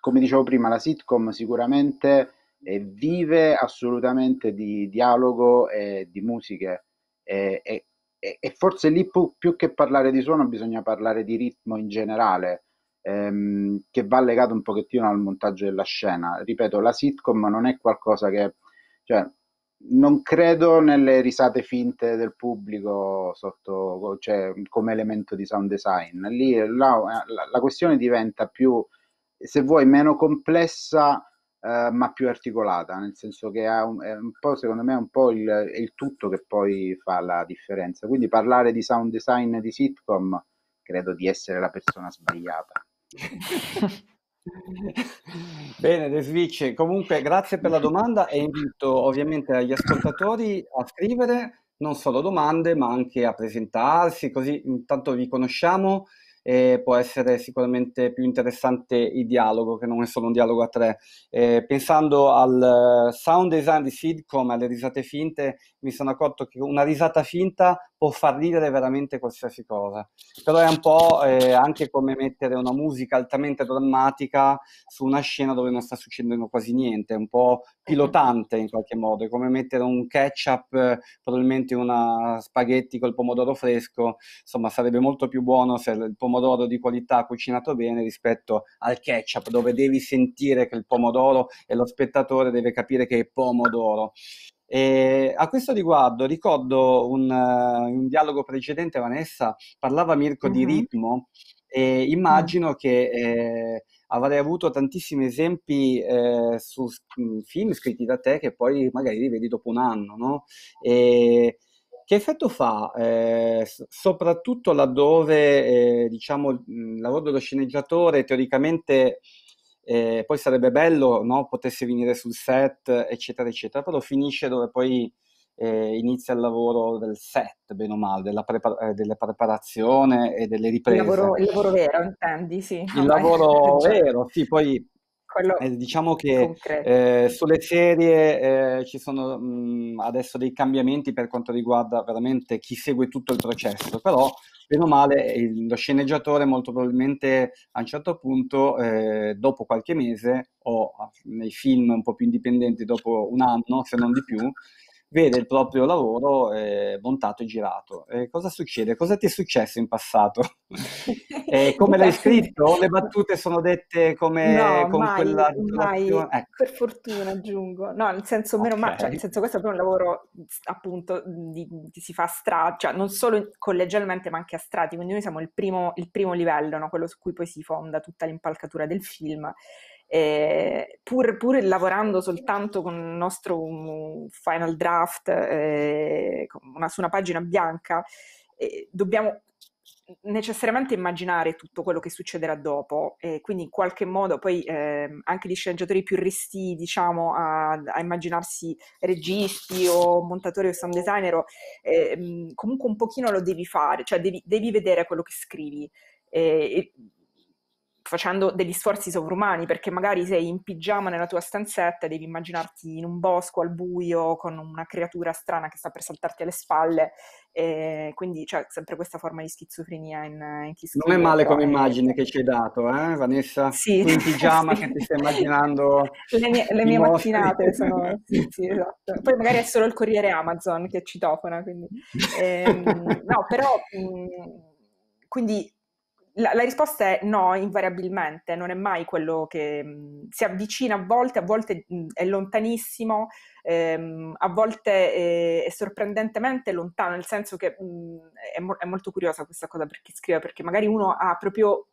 come dicevo prima, la sitcom sicuramente eh, vive assolutamente di dialogo e di musiche. E, e, e forse lì più, più, che parlare di suono bisogna parlare di ritmo in generale, ehm, che va legato un pochettino al montaggio della scena. Ripeto, la sitcom non è qualcosa che... Cioè, non credo nelle risate finte del pubblico sotto, cioè, come elemento di sound design. Lì la, la, la questione diventa più, se vuoi, meno complessa eh, ma più articolata, nel senso che un, è un po', secondo me è un po' il, è il, tutto che poi fa la differenza. Quindi parlare di sound design di sitcom credo di essere la persona sbagliata. Bene, De Switch, comunque grazie per la domanda e invito ovviamente agli ascoltatori a scrivere non solo domande ma anche a presentarsi, così intanto vi conosciamo e può essere sicuramente più interessante il dialogo che non è solo un dialogo a tre. Eh, pensando al eh, sound design di Sidcom, alle risate finte, mi sono accorto che una risata finta può far ridere veramente qualsiasi cosa. Però è un po' eh, anche come mettere una musica altamente drammatica su una scena dove non sta succedendo quasi niente, è un po' pilotante in qualche modo, è come mettere un ketchup, eh, probabilmente una spaghetti col pomodoro fresco, insomma sarebbe molto più buono se il pomodoro di qualità cucinato bene rispetto al ketchup, dove devi sentire che il pomodoro e lo spettatore deve capire che è pomodoro. E a questo riguardo ricordo un, uh, un dialogo precedente, Vanessa, parlava Mirko mm-hmm. di ritmo e mm. immagino mm che eh, avrei avuto tantissimi esempi eh, su mm, film scritti da te che poi magari li vedi dopo un anno, no? E, che effetto fa, eh, soprattutto laddove eh, diciamo, il mm, lavoro dello sceneggiatore teoricamente eh, poi sarebbe bello no, potesse venire sul set, eccetera, eccetera, però finisce dove poi eh, inizia il lavoro del set, bene o male, della, prepar- eh, della preparazione e delle riprese. Il lavoro, il lavoro vero, intendi, sì. Il ah, lavoro vai. vero, sì, poi eh, diciamo che eh, sulle serie eh, ci sono mh, mm, adesso dei cambiamenti per quanto riguarda veramente chi segue tutto il processo, però meno male il, lo sceneggiatore molto probabilmente a un certo punto, eh, dopo qualche mese o nei film un po' più indipendenti, dopo un anno se non di più, vede il proprio lavoro eh, montato e girato. Eh, cosa succede? Cosa ti è successo in passato? eh, come l'hai scritto? Le battute sono dette come no, con mai, quella mai, ecco. per fortuna aggiungo. No, nel senso meno cioè, okay. male, cioè, nel senso questo è proprio un lavoro appunto di, di, si fa a strati, cioè non solo collegialmente ma anche a strati, quindi noi siamo il primo, il primo livello, no? quello su cui poi si fonda tutta l'impalcatura del film eh, pur, pur, lavorando soltanto con il nostro final draft eh, una, su una pagina bianca, eh, dobbiamo necessariamente immaginare tutto quello che succederà dopo e quindi in qualche modo poi ehm, anche gli sceneggiatori più resti diciamo a, a, immaginarsi registi o montatori o sound designer ehm, comunque un pochino lo devi fare cioè devi, devi vedere quello che scrivi e, facendo degli sforzi sovrumani, perché magari sei in pigiama nella tua stanzetta e devi immaginarti in un bosco al buio con una creatura strana che sta per saltarti alle spalle, E quindi c'è cioè, sempre questa forma di schizofrenia in, in chi Non è male come eh. immagine che ci hai dato, eh, Vanessa? Sì. in pigiama sì. che ti stai immaginando... Le mie, le mie mattinate sono... sì, sì, esatto. Poi magari è solo il corriere Amazon che citofona, quindi... Ehm, no, però... Mh, quindi la, la, risposta è no, invariabilmente, non è mai quello che mh, mm, si avvicina a volte, a volte mh, mm, è lontanissimo, ehm, a volte è, eh, è, sorprendentemente lontano, nel senso che mh, mm, è, mo- è, molto curiosa questa cosa per chi scrive, perché magari uno ha proprio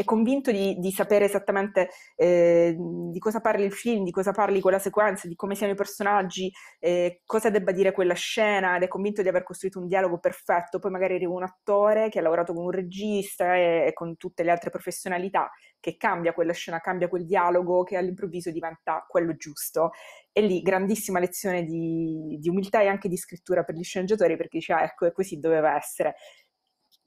è convinto di, di sapere esattamente eh, di cosa parli il film, di cosa parli quella sequenza, di come siano i personaggi, eh, cosa debba dire quella scena ed è convinto di aver costruito un dialogo perfetto. Poi magari arriva un attore che ha lavorato con un regista e, e con tutte le altre professionalità che cambia quella scena, cambia quel dialogo che all'improvviso diventa quello giusto. E lì grandissima lezione di, di umiltà e anche di scrittura per gli sceneggiatori perché dice ah, ecco, e così doveva essere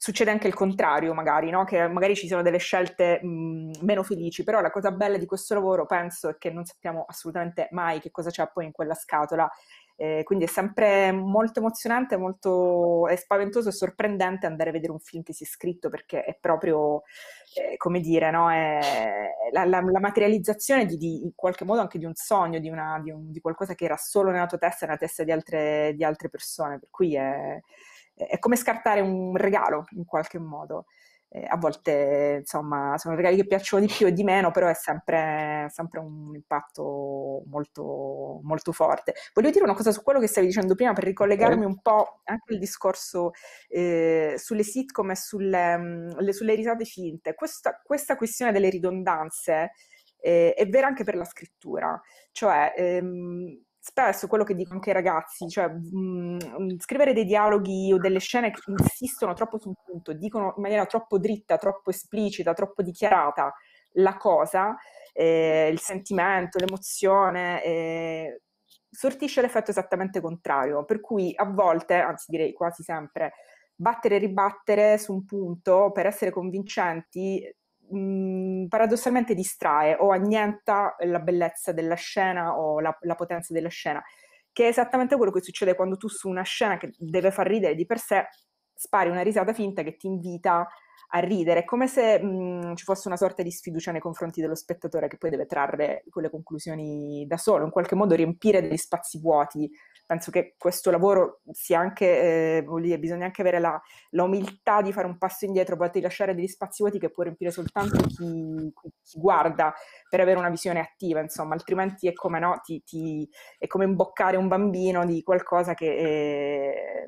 succede anche il contrario, magari, no? che magari ci sono delle scelte mh, meno felici, però la cosa bella di questo lavoro, penso, è che non sappiamo assolutamente mai che cosa c'è poi in quella scatola. Eh, quindi è sempre molto emozionante, molto è spaventoso e sorprendente andare a vedere un film che si è scritto perché è proprio, eh, come dire, no? la, la, la, materializzazione di, di, in qualche modo anche di un sogno, di, una, di, un, di, qualcosa che era solo nella tua testa e nella testa di altre, altre persone. Per cui è, è come scartare un regalo in qualche modo. Eh, a volte, insomma, sono regali che piacciono di più e di meno, però è sempre, sempre un impatto molto, molto, forte. Voglio dire una cosa su quello che stavi dicendo prima per ricollegarmi eh. un po' anche al discorso eh, sulle sitcom e sulle, mm, le, sulle risate finte. Questa, questa, questione delle ridondanze eh, è vera anche per la scrittura, cioè... Ehm, spesso quello che dico anche ai ragazzi, cioè mh, mm, mm, scrivere dei dialoghi o delle scene che insistono troppo su un punto, dicono in maniera troppo dritta, troppo esplicita, troppo dichiarata la cosa, eh, il sentimento, l'emozione, eh, sortisce l'effetto esattamente contrario, per cui a volte, anzi direi quasi sempre, battere e ribattere su un punto per essere convincenti paradossalmente distrae o annienta la bellezza della scena o la, la, potenza della scena, che è esattamente quello che succede quando tu su una scena che deve far ridere di per sé spari una risata finta che ti invita a ridere, è come se mh, mhmm, ci fosse una sorta di sfiducia nei confronti dello spettatore che poi deve trarre quelle conclusioni da solo, in qualche modo riempire degli spazi vuoti. Penso che questo lavoro sia anche, eh, dire, bisogna anche avere la, la, umiltà di fare un passo indietro, poi di lasciare degli spazi vuoti che può riempire soltanto esatto. chi, chi, guarda per avere una visione attiva, insomma, altrimenti è come, no, ti, ti, è come imboccare un bambino di qualcosa che... Eh,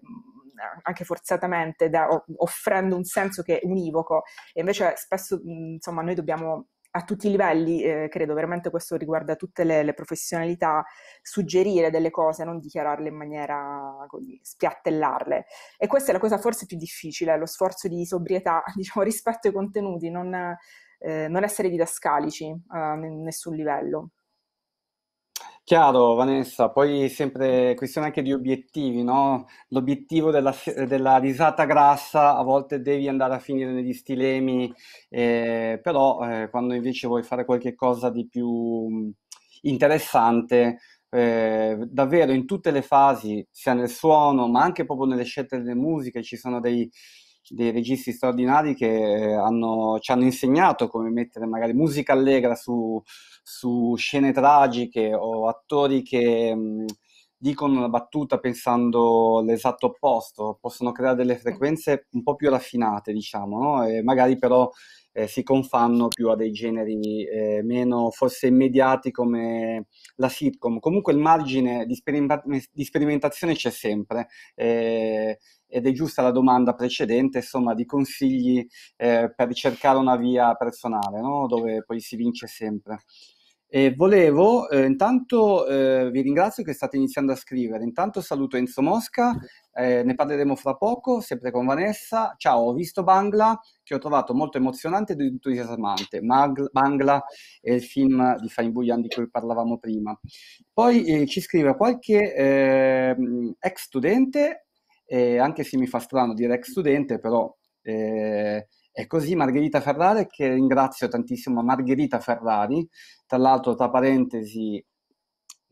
anche forzatamente, da, offrendo un senso che è univoco. E invece spesso, mhmm, insomma, noi dobbiamo a tutti i livelli, eh, credo veramente questo riguarda tutte le, le, professionalità, suggerire delle cose, non dichiararle in maniera così, spiattellarle. E questa è la cosa forse più difficile, lo sforzo di sobrietà, diciamo, rispetto ai contenuti, non, eh, non essere didascalici a eh, nessun livello. Chiaro, Vanessa, poi sempre questione anche di obiettivi, no? L'obiettivo della, della risata grassa a volte devi andare a finire negli stilemi, eh, però eh, quando invece vuoi fare qualche cosa di più mm, interessante, eh, davvero in tutte le fasi, sia nel suono, ma anche proprio nelle scelte delle musiche, ci sono dei, dei registi straordinari che eh, hanno- ci hanno insegnato come mettere magari musica allegra su su scene tragiche o attori che mh, mm, dicono una battuta pensando l'esatto opposto, possono creare delle frequenze un po' più raffinate, diciamo, no? magari però eh, si confanno più a dei generi eh, meno forse immediati come la sitcom. Comunque il margine di, sperima- di sperimentazione c'è sempre eh, ed è giusta la domanda precedente, insomma, di consigli eh, per cercare una via personale, no? dove poi si vince sempre. E volevo, eh, intanto eh, vi ringrazio che state iniziando a scrivere, intanto saluto Enzo Mosca, eh, ne parleremo fra poco, sempre con Vanessa. Ciao, ho visto Bangla che ho trovato molto emozionante ed entusiasmante. Mag- Bangla è il film di Fine Buyan di cui parlavamo prima. Poi eh, ci scrive qualche ehm, ex studente, eh, anche se mi fa strano dire ex studente, però... Eh, è così Margherita Ferrari, che ringrazio tantissimo, Margherita Ferrari, tra l'altro tra parentesi,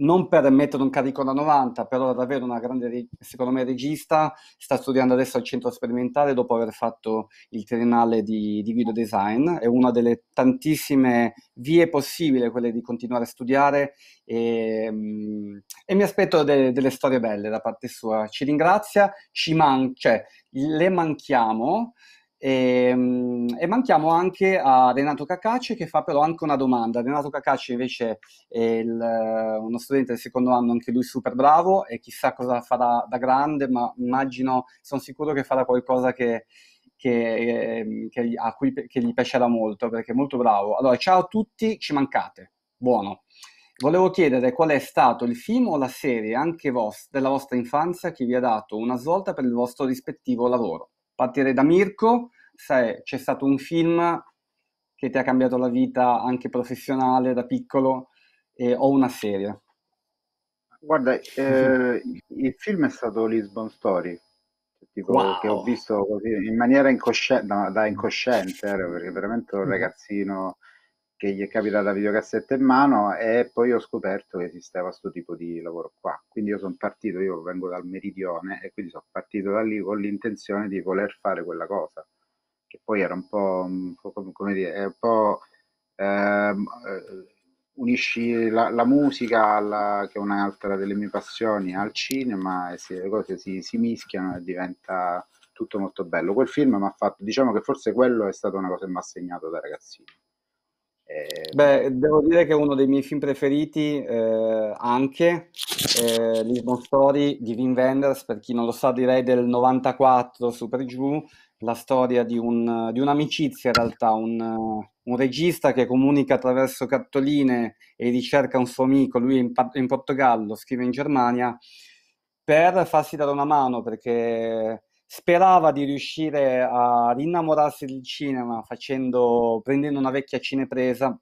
non per mettere un carico da 90, però davvero una grande, secondo me, regista, sta studiando adesso al centro sperimentale dopo aver fatto il triennale di, di video design, è una delle tantissime vie possibili quelle di continuare a studiare e, mm, e mi aspetto de, delle storie belle da parte sua. Ci ringrazia, ci man- cioè, le manchiamo, e, ehm, e, manchiamo anche a Renato Cacace che fa però anche una domanda. Renato Cacace invece è il, eh, uno studente del secondo anno, anche lui super bravo e chissà cosa farà da grande, ma immagino, sono sicuro che farà qualcosa che, che, ehm, che, a cui, che gli piacerà molto perché è molto bravo. Allora, ciao a tutti, ci mancate. Buono. Volevo chiedere qual è stato il film o la serie, anche vos, della vostra infanzia, che vi ha dato una svolta per il vostro rispettivo lavoro partire da Mirko, se c'è stato un film che ti ha cambiato la vita anche professionale da piccolo eh, o una serie. Guarda, eh, mhm. il film è stato Lisbon Story, cioè, tipo, wow. che ho visto così in maniera incosciente, da incosciente, eh, perché veramente un mhm. ragazzino che gli è capitata la videocassetta in mano e poi ho scoperto che esisteva questo tipo di lavoro qua. Quindi io sono partito, io vengo dal meridione e quindi sono partito da lì con l'intenzione di voler fare quella cosa, che poi era un po', un po come dire, un po'... Ehm, eh, unisci la, la musica, alla, che è un'altra delle mie passioni, al cinema e si, le cose si, si mischiano e diventa tutto molto bello. Quel film mi ha fatto, diciamo che forse quello è stata una cosa che mi ha segnato da ragazzino. Eh, Beh, devo dire che è uno dei miei film preferiti eh, anche, eh, Lisbon Story di Wim Wenders, per chi non lo sa direi del 94 super giù, la storia di, un, di un'amicizia in realtà, un, un, regista che comunica attraverso cartoline e ricerca un suo amico, lui è in, in Portogallo, scrive in Germania, per farsi dare una mano perché sperava di riuscire a rinnamorarsi del cinema facendo, prendendo una vecchia cinepresa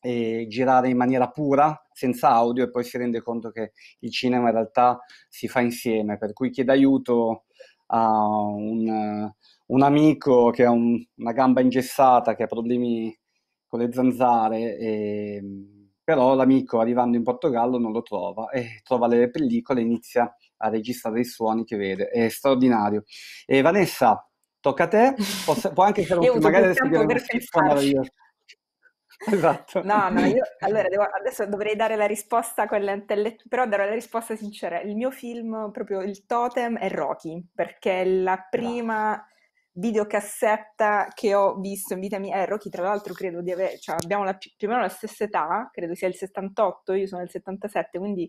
e girare in maniera pura, senza audio, e poi si rende conto che il cinema in realtà si fa insieme, per cui chiede aiuto a un, un amico che ha un, una gamba ingessata, che ha problemi con le zanzare. E, però l'amico arrivando in Portogallo non lo trova e trova le pellicole e inizia a registrare i suoni che vede, è straordinario. E Vanessa, tocca a te, Posso, può, anche essere un magari adesso io. Esatto. No, no, io allora devo, adesso dovrei dare la risposta, quella intellettuale, però darò la risposta sincera. Il mio film, proprio il totem, è Rocky, perché la prima... No videocassetta che ho visto in vita mia è eh, Rocky tra l'altro credo di avere cioè abbiamo la, più o meno la stessa età credo sia il 78 io sono del 77 quindi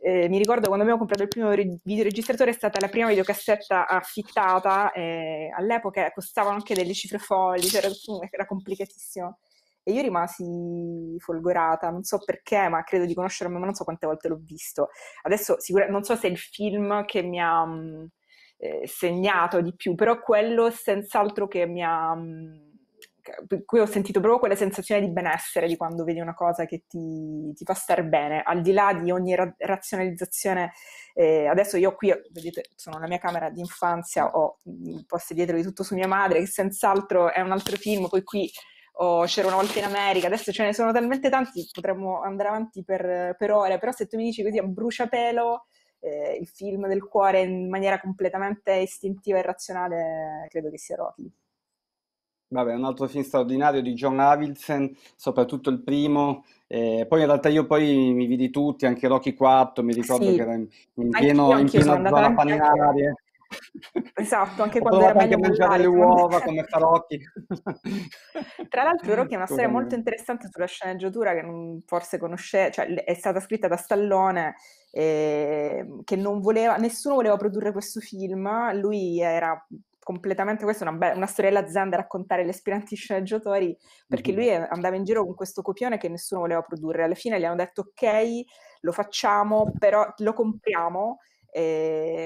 eh, mi ricordo quando abbiamo comprato il primo re- videoregistratore è stata la prima videocassetta affittata eh, all'epoca costavano anche delle cifre folli cioè era, era complicatissimo e io rimasi folgorata, non so perché, ma credo di conoscermi, ma non so quante volte l'ho visto. Adesso sicuramente non so se è il film che mi ha eh, segnato di più, però quello senz'altro che mi ha... Per mm, cui ho sentito proprio quella sensazione di benessere di quando vedi una cosa che ti, ti fa star bene, al di là di ogni ra- razionalizzazione. Eh, adesso io qui, vedete, sono nella mia camera di infanzia, ho un mm, posto dietro di tutto su mia madre, che senz'altro è un altro film, poi qui oh, c'era una volta in America, adesso ce ne sono talmente tanti, potremmo andare avanti per, per ore, però se tu mi dici così a bruciapelo eh, il film del cuore in maniera completamente istintiva e razionale, credo che sia Rocky. Vabbè, un altro film straordinario di John Avildsen, soprattutto il primo. Eh, poi in realtà io poi mi vidi tutti, anche Rocky 4, mi ricordo sì. che era in, in pieno, in pieno zona paninaria. Esatto, anche quando era meglio mangiare le uova come farocchi. Tra l'altro, che è una storia molto interessante sulla sceneggiatura che non, forse conosce, cioè è stata scritta da Stallone eh, che non voleva, nessuno voleva produrre questo film, lui era completamente, questa è una, be- una storiella azienda a raccontare gli aspiranti sceneggiatori, perché lui andava in giro con questo copione che nessuno voleva produrre. Alla fine gli hanno detto ok, lo facciamo, però lo compriamo e,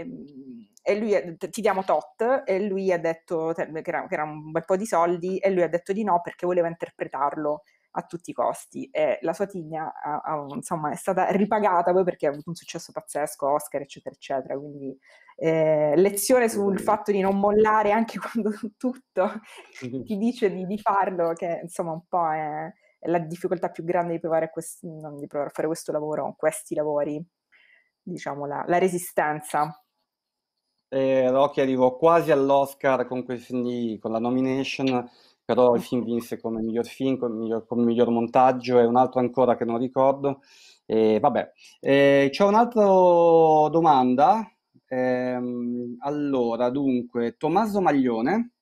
ehm, e lui ti diamo tot e lui ha detto che era, che era, un bel po' di soldi e lui ha detto di no perché voleva interpretarlo a tutti i costi e la sua tigna ha, ha, insomma è stata ripagata poi perché ha avuto un successo pazzesco Oscar eccetera eccetera quindi eh, lezione sul fatto di non mollare anche quando tutto ti dice di, di farlo che insomma un po' è, è la difficoltà più grande di provare, quest- di provare a fare questo lavoro questi lavori diciamo, la, la resistenza. Eh, Rocky arrivò quasi all'Oscar con, questi, con la nomination, però il film vinse come miglior film, come miglior, come miglior montaggio e un altro ancora che non ricordo. Eh, vabbè, eh, c'è un'altra domanda. Eh, allora, dunque, Tommaso Maglione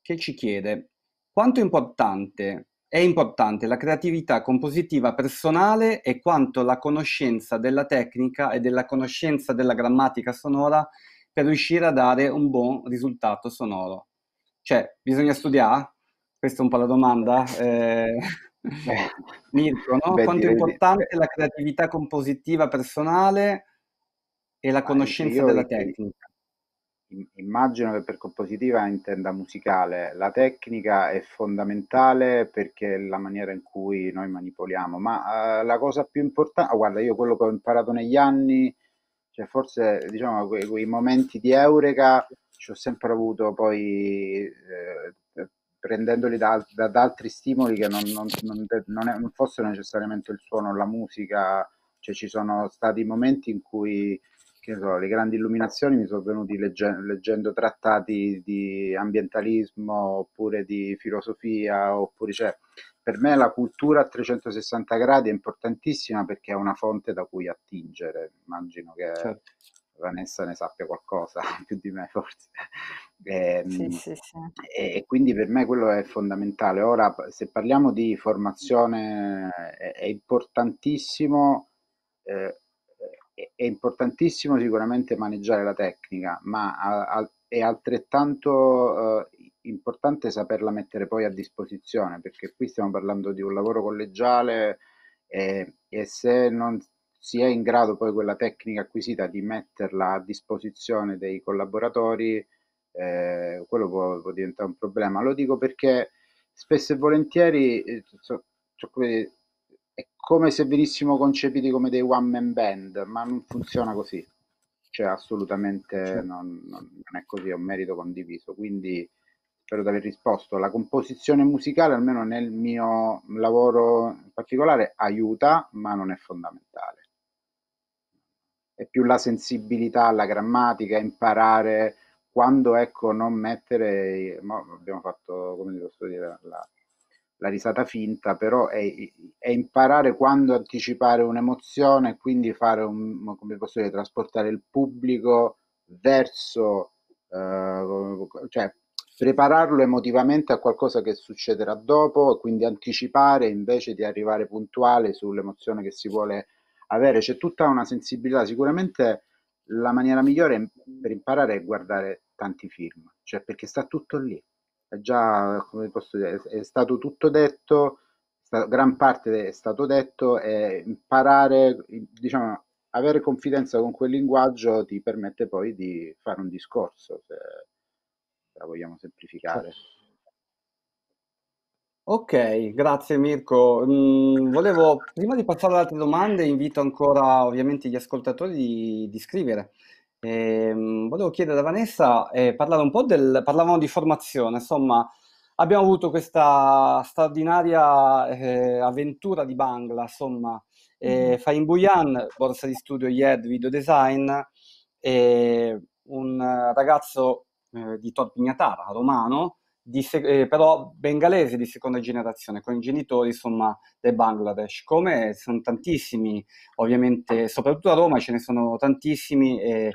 che ci chiede quanto è importante è importante la creatività compositiva personale e quanto la conoscenza della tecnica e della conoscenza della grammatica sonora per riuscire a dare un buon risultato sonoro. Cioè, bisogna studiare? Questa è un po' la domanda. Eh, eh. Mirko, no? Beh, quanto è importante la creatività compositiva personale e la ah, conoscenza della tecnica? Immagino che per compositiva intenda musicale. La tecnica è fondamentale perché è la maniera in cui noi manipoliamo, ma eh, la cosa più importante, oh, ah, guarda, io quello che ho imparato negli anni, cioè forse diciamo quei, quei momenti di eureka ci ho sempre avuto poi eh, prendendoli da, da, da, altri stimoli che non, non, non, non, è, non fossero necessariamente il suono o la musica, cioè ci sono stati momenti in cui che so, le grandi illuminazioni mi sono venuti legge- leggendo trattati di ambientalismo oppure di filosofia, oppure cioè, per me la cultura a 360 gradi è importantissima perché è una fonte da cui attingere, immagino che certo. Vanessa ne sappia qualcosa più di me forse. E, ehm, sì, sì, sì. e, quindi per me quello è fondamentale. Ora, se parliamo di formazione, è, è importantissimo eh, è importantissimo sicuramente maneggiare la tecnica, ma è altrettanto eh, importante saperla mettere poi a disposizione, perché qui stiamo parlando di un lavoro collegiale eh, e se non si è in grado poi quella tecnica acquisita di metterla a disposizione dei collaboratori, eh, quello può, può, diventare un problema. Lo dico perché spesso e volentieri eh, so, so, come, è come se venissimo concepiti come dei one man band, ma non funziona così. Cioè, assolutamente Non, non, è così, è un merito condiviso. Quindi spero di aver risposto. La composizione musicale, almeno nel mio lavoro in particolare, aiuta, ma non è fondamentale. È più la sensibilità alla grammatica, imparare quando ecco non mettere. abbiamo fatto, come posso dire, la, la risata finta, però è, è imparare quando anticipare un'emozione e quindi fare un, come posso dire, trasportare il pubblico verso, eh, cioè prepararlo emotivamente a qualcosa che succederà dopo e quindi anticipare invece di arrivare puntuale sull'emozione che si vuole avere. C'è tutta una sensibilità, sicuramente la maniera migliore per imparare è guardare tanti film, cioè perché sta tutto lì è già, come posso dire, è stato tutto detto, sta, gran parte è stato detto e imparare, diciamo, avere confidenza con quel linguaggio ti permette poi di fare un discorso, se, la vogliamo semplificare. Certo. Ok, grazie Mirko. Mm, volevo, prima di passare ad altre domande, invito ancora ovviamente gli ascoltatori di, di scrivere Ehm, volevo chiedere a Vanessa, eh, parlare un po' del... parlavano di formazione, insomma, abbiamo avuto questa straordinaria eh, avventura di Bangla, insomma, eh, mm-hmm. in Buyan, borsa di studio IED Video Design, eh, un ragazzo eh, di Torpignatara, romano, di, eh, però bengalesi di seconda generazione, con i genitori insomma del Bangladesh, come sono tantissimi, ovviamente, soprattutto a Roma ce ne sono tantissimi, e,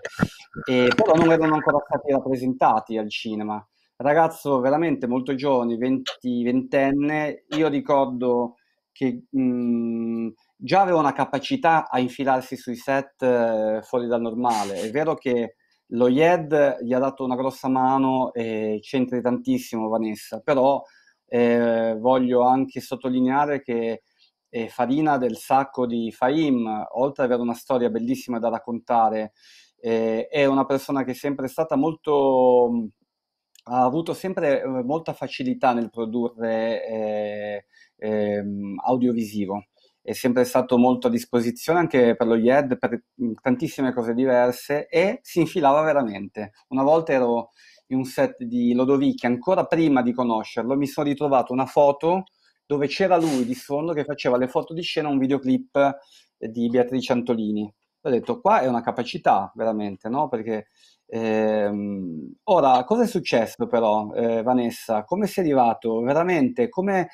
e però non erano ancora stati rappresentati al cinema. Ragazzo veramente molto giovane, 20, 20enne, io ricordo che mh, mm, già aveva una capacità a infilarsi sui set eh, fuori dal normale. È vero che lo IED gli ha dato una grossa mano e c'entri tantissimo Vanessa, però eh, voglio anche sottolineare che eh, Farina del sacco di Fahim, oltre ad avere una storia bellissima da raccontare, eh, è una persona che è sempre stata molto ha avuto sempre eh, molta facilità nel produrre eh, eh, audiovisivo è sempre stato molto a disposizione anche per lo IED, per tantissime cose diverse e si infilava veramente. Una volta ero in un set di Lodovichi, ancora prima di conoscerlo, mi sono ritrovato una foto dove c'era lui di sfondo che faceva le foto di scena un videoclip di Beatrice Antolini. Ho detto, qua è una capacità veramente, no? Perché ehm... ora, cosa è successo però, eh, Vanessa? Come sei arrivato? Veramente, come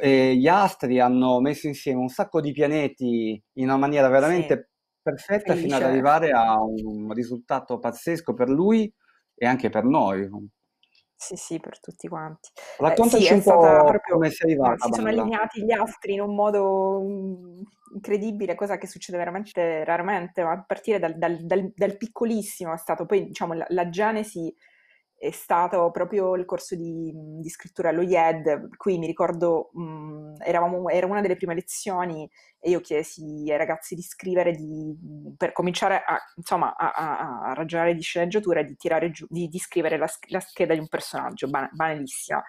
eh, gli astri hanno messo insieme un sacco di pianeti in una maniera veramente sì. perfetta Felice. fino ad arrivare a un risultato pazzesco per lui e anche per noi. Sì, sì, per tutti quanti. Raccontaci eh, sì, un po' proprio, come sei arrivata. Si sono allineati gli astri in un modo mm, incredibile, cosa che succede veramente raramente, ma a partire dal, dal, dal, dal piccolissimo è stato poi diciamo, la, la genesi è stato proprio il corso di, mhmm, di scrittura allo IED, qui mi ricordo mh, mhmm, eravamo, era una delle prime lezioni e io chiesi ai ragazzi di scrivere, di, mhmm, per cominciare a, insomma, a, a, a, ragionare di sceneggiatura, di, di, di scrivere la, la, scheda di un personaggio, banalissima,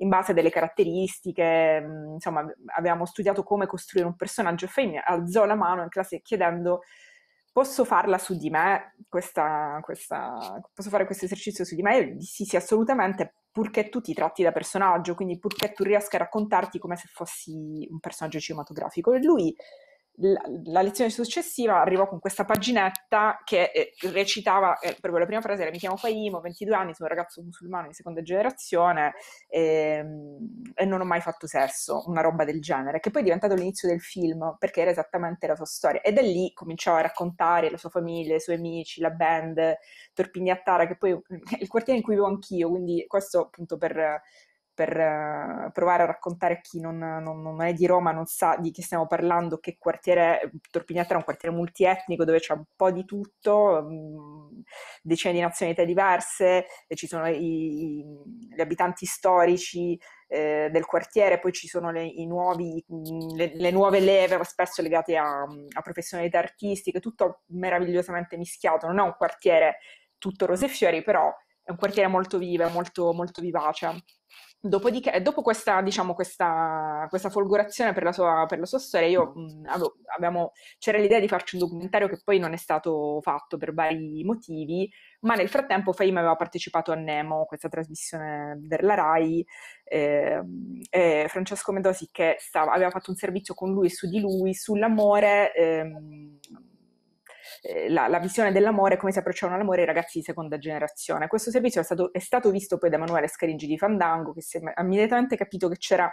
in base a delle caratteristiche, insomma avevamo studiato come costruire un personaggio e alzò la mano in classe chiedendo posso farla su di me, questa, questa, posso fare questo esercizio su di me? Io dissi sì, assolutamente, purché tu ti tratti da personaggio, quindi purché tu riesca a raccontarti come se fossi un personaggio cinematografico. E lui la, la, lezione successiva arrivò con questa paginetta che eh, recitava, eh, proprio la prima frase era mi chiamo Faimo, 22 anni, sono un ragazzo musulmano di seconda generazione e, ehm, e, non ho mai fatto sesso, una roba del genere, che poi è diventato l'inizio del film perché era esattamente la sua storia e da lì cominciava a raccontare la sua famiglia, i suoi amici, la band, Torpignattara, che poi è il quartiere in cui vivo anch'io, quindi questo appunto per per uh, provare a raccontare a chi non, non, non, è di Roma, non sa di che stiamo parlando, che quartiere è. è un quartiere multietnico dove c'è un po' di tutto, mh, mm, decine di nazionalità diverse, ci sono i, i, gli abitanti storici eh, del quartiere, poi ci sono le, nuovi, mm, le, le nuove leve spesso legate a, a professionalità artistiche, tutto meravigliosamente mischiato, non è un quartiere tutto rose e fiori, però è un quartiere molto vivo, molto, molto vivace. Dopodiché, dopo questa, diciamo, questa, questa folgorazione per la, sua, per la sua, storia, io mm. mh, mhmm, avevo, c'era l'idea di farci un documentario che poi non è stato fatto per vari motivi, ma nel frattempo Faim aveva partecipato a Nemo, questa trasmissione della RAI, eh, e Francesco Medosi che stava, aveva fatto un servizio con lui su di lui, sull'amore, eh, eh, la, la, visione dell'amore, come si approcciavano all'amore i ragazzi di seconda generazione. Questo servizio è stato, è stato visto poi da Emanuele Scaringi di Fandango, che si è immediatamente capito che c'era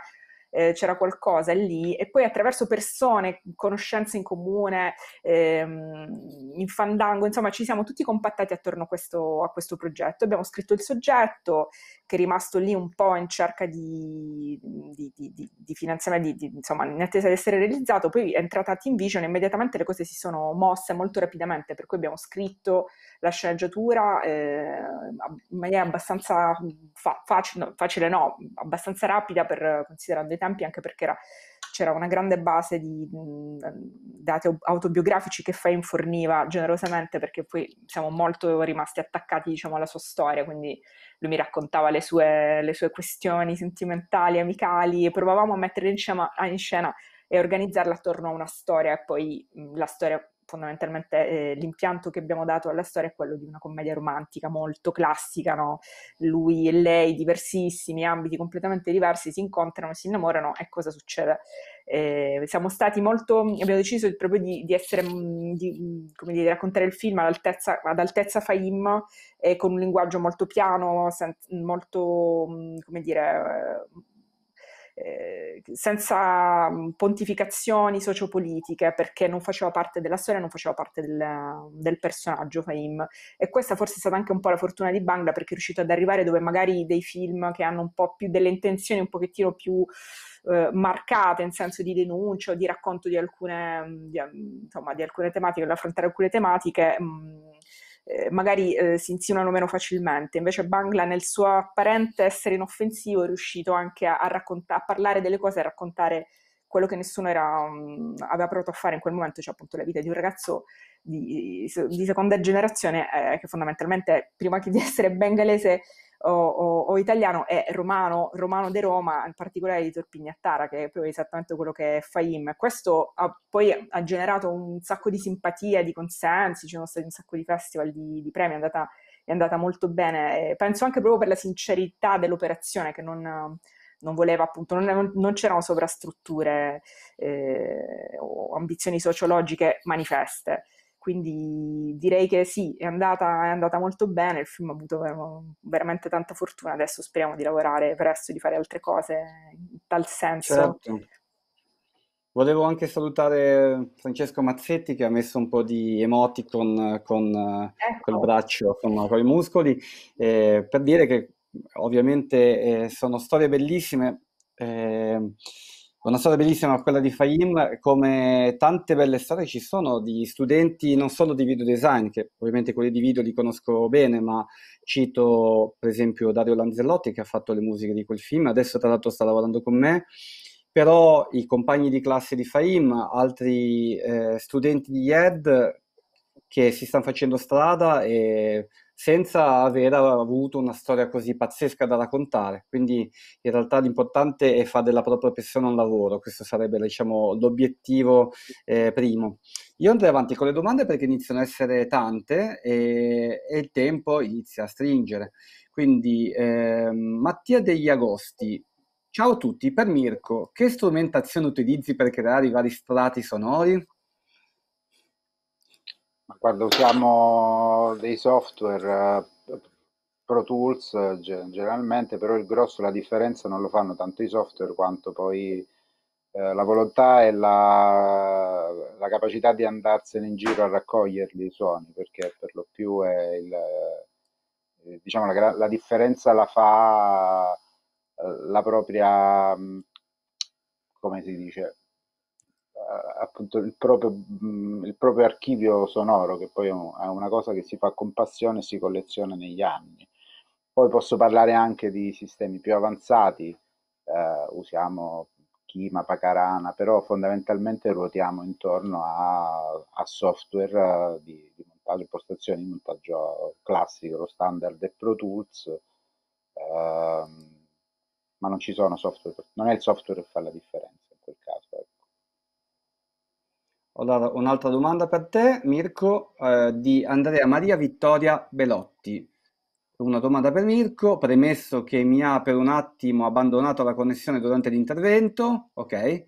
eh, c'era qualcosa lì e poi attraverso persone, conoscenze in comune, ehm, in fandango, insomma ci siamo tutti compattati attorno a questo, a questo, progetto. Abbiamo scritto il soggetto che è rimasto lì un po' in cerca di, di, di, di finanziamento, insomma in attesa di essere realizzato, poi è entrata Team Vision e immediatamente le cose si sono mosse molto rapidamente, per cui abbiamo scritto la sceneggiatura eh, in maniera abbastanza mm, fa- facile, no, facile no, abbastanza rapida per considerando i tempi tempi anche perché era, c'era una grande base di dati autobiografici che Fame forniva generosamente perché poi siamo molto rimasti attaccati diciamo, alla sua storia, quindi lui mi raccontava le sue, le sue questioni sentimentali, amicali e provavamo a metterle in scena, in scena e organizzarla attorno a una storia e poi la storia fondamentalmente eh, l'impianto che abbiamo dato alla storia è quello di una commedia romantica molto classica, no? lui e lei, diversissimi, ambiti completamente diversi, si incontrano, si innamorano e cosa succede? Eh, siamo stati molto, abbiamo deciso proprio di, di essere, mm, di, mm, come dire, raccontare il film all'altezza, ad altezza Faim, eh, con un linguaggio molto piano, sen- molto, mm, come dire eh, senza mm, pontificazioni sociopolitiche perché non faceva parte della storia, non faceva parte del, del, personaggio Fahim. E questa forse è stata anche un po' la fortuna di Bangla perché è riuscito ad arrivare dove magari dei film che hanno un po' più delle intenzioni un pochettino più eh, marcate in senso di denuncia di racconto di alcune, mm, di, mm, insomma, di alcune tematiche, di affrontare alcune tematiche. Mh, eh, magari eh, si insinuano meno facilmente. Invece Bangla nel suo apparente essere inoffensivo è riuscito anche a, a, racconta- a parlare delle cose a raccontare quello che nessuno era, um, aveva provato a fare in quel momento, cioè appunto la vita di un ragazzo di, di seconda generazione eh, che fondamentalmente prima che di essere bengalese o, o, o italiano è romano, romano de Roma, in particolare di Torpignattara, che è proprio esattamente quello che è Faim. Questo ha, poi ha generato un sacco di simpatia, di consensi, ci sono stati un sacco di festival, di, di premi, è andata, è andata molto bene. E penso anche proprio per la sincerità dell'operazione, che non non voleva appunto, non, non c'erano sovrastrutture eh, o ambizioni sociologiche manifeste. Quindi direi che sì, è andata, è andata molto bene, il film ha avuto veramente tanta fortuna, adesso speriamo di lavorare presto, di fare altre cose in tal senso. Certo. Volevo anche salutare Francesco Mazzetti che ha messo un po' di emoticon con, ecco. col braccio, con, con i muscoli, eh, per dire che ovviamente eh, sono storie bellissime. Eh, una storia bellissima quella di Fahim, come tante belle storie ci sono di studenti non solo di video design, che ovviamente quelli di video li conosco bene, ma cito per esempio Dario Lanzellotti che ha fatto le musiche di quel film, adesso tra l'altro sta lavorando con me, però i compagni di classe di Fahim, altri eh, studenti di ED che si stanno facendo strada e senza aver avuto una storia così pazzesca da raccontare. Quindi in realtà l'importante è fare della propria persona un lavoro, questo sarebbe diciamo, l'obiettivo eh, primo. Io andrei avanti con le domande perché iniziano a essere tante e, e il tempo inizia a stringere. Quindi eh, Mattia degli Agosti, ciao a tutti, per Mirko, che strumentazione utilizzi per creare i vari strati sonori? Ma quando usiamo dei software eh, Pro Tools eh, generalmente, però il grosso, la differenza non lo fanno tanto i software quanto poi eh, la volontà e la, la, capacità di andarsene in giro a raccoglierli i suoni, perché per lo più è il, diciamo la, la, differenza la fa la propria, mm, come si dice, eh, appunto il proprio, mm, il proprio, archivio sonoro, che poi è una cosa che si fa con passione e si colleziona negli anni. Poi posso parlare anche di sistemi più avanzati, eh, usiamo Kima, Pacarana, però fondamentalmente ruotiamo intorno a, a software eh, di, di montaggio, postazioni di montaggio classico, lo standard e Pro Tools, eh, ma non ci sono software, non è il software che fa la differenza in quel caso. Ecco. Allora, un'altra domanda per te, Mirko, eh, di Andrea Maria Vittoria Belotti. Una domanda per Mirko, premesso che mi ha per un attimo abbandonato la connessione durante l'intervento, ok?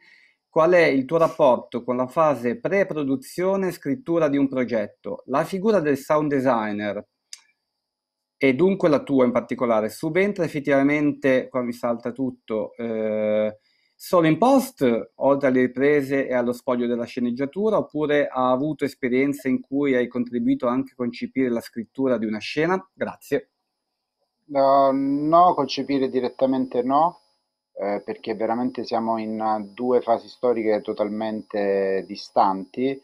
Qual è il tuo rapporto con la fase pre-produzione e scrittura di un progetto? La figura del sound designer e dunque la tua in particolare subentra effettivamente, qua mi salta tutto, eh, Solo in post, oltre alle riprese e allo spoglio della sceneggiatura, oppure ha avuto esperienze in cui hai contribuito anche a concepire la scrittura di una scena? Grazie. Uh, no, concepire direttamente no, eh, perché veramente siamo in due fasi storiche totalmente distanti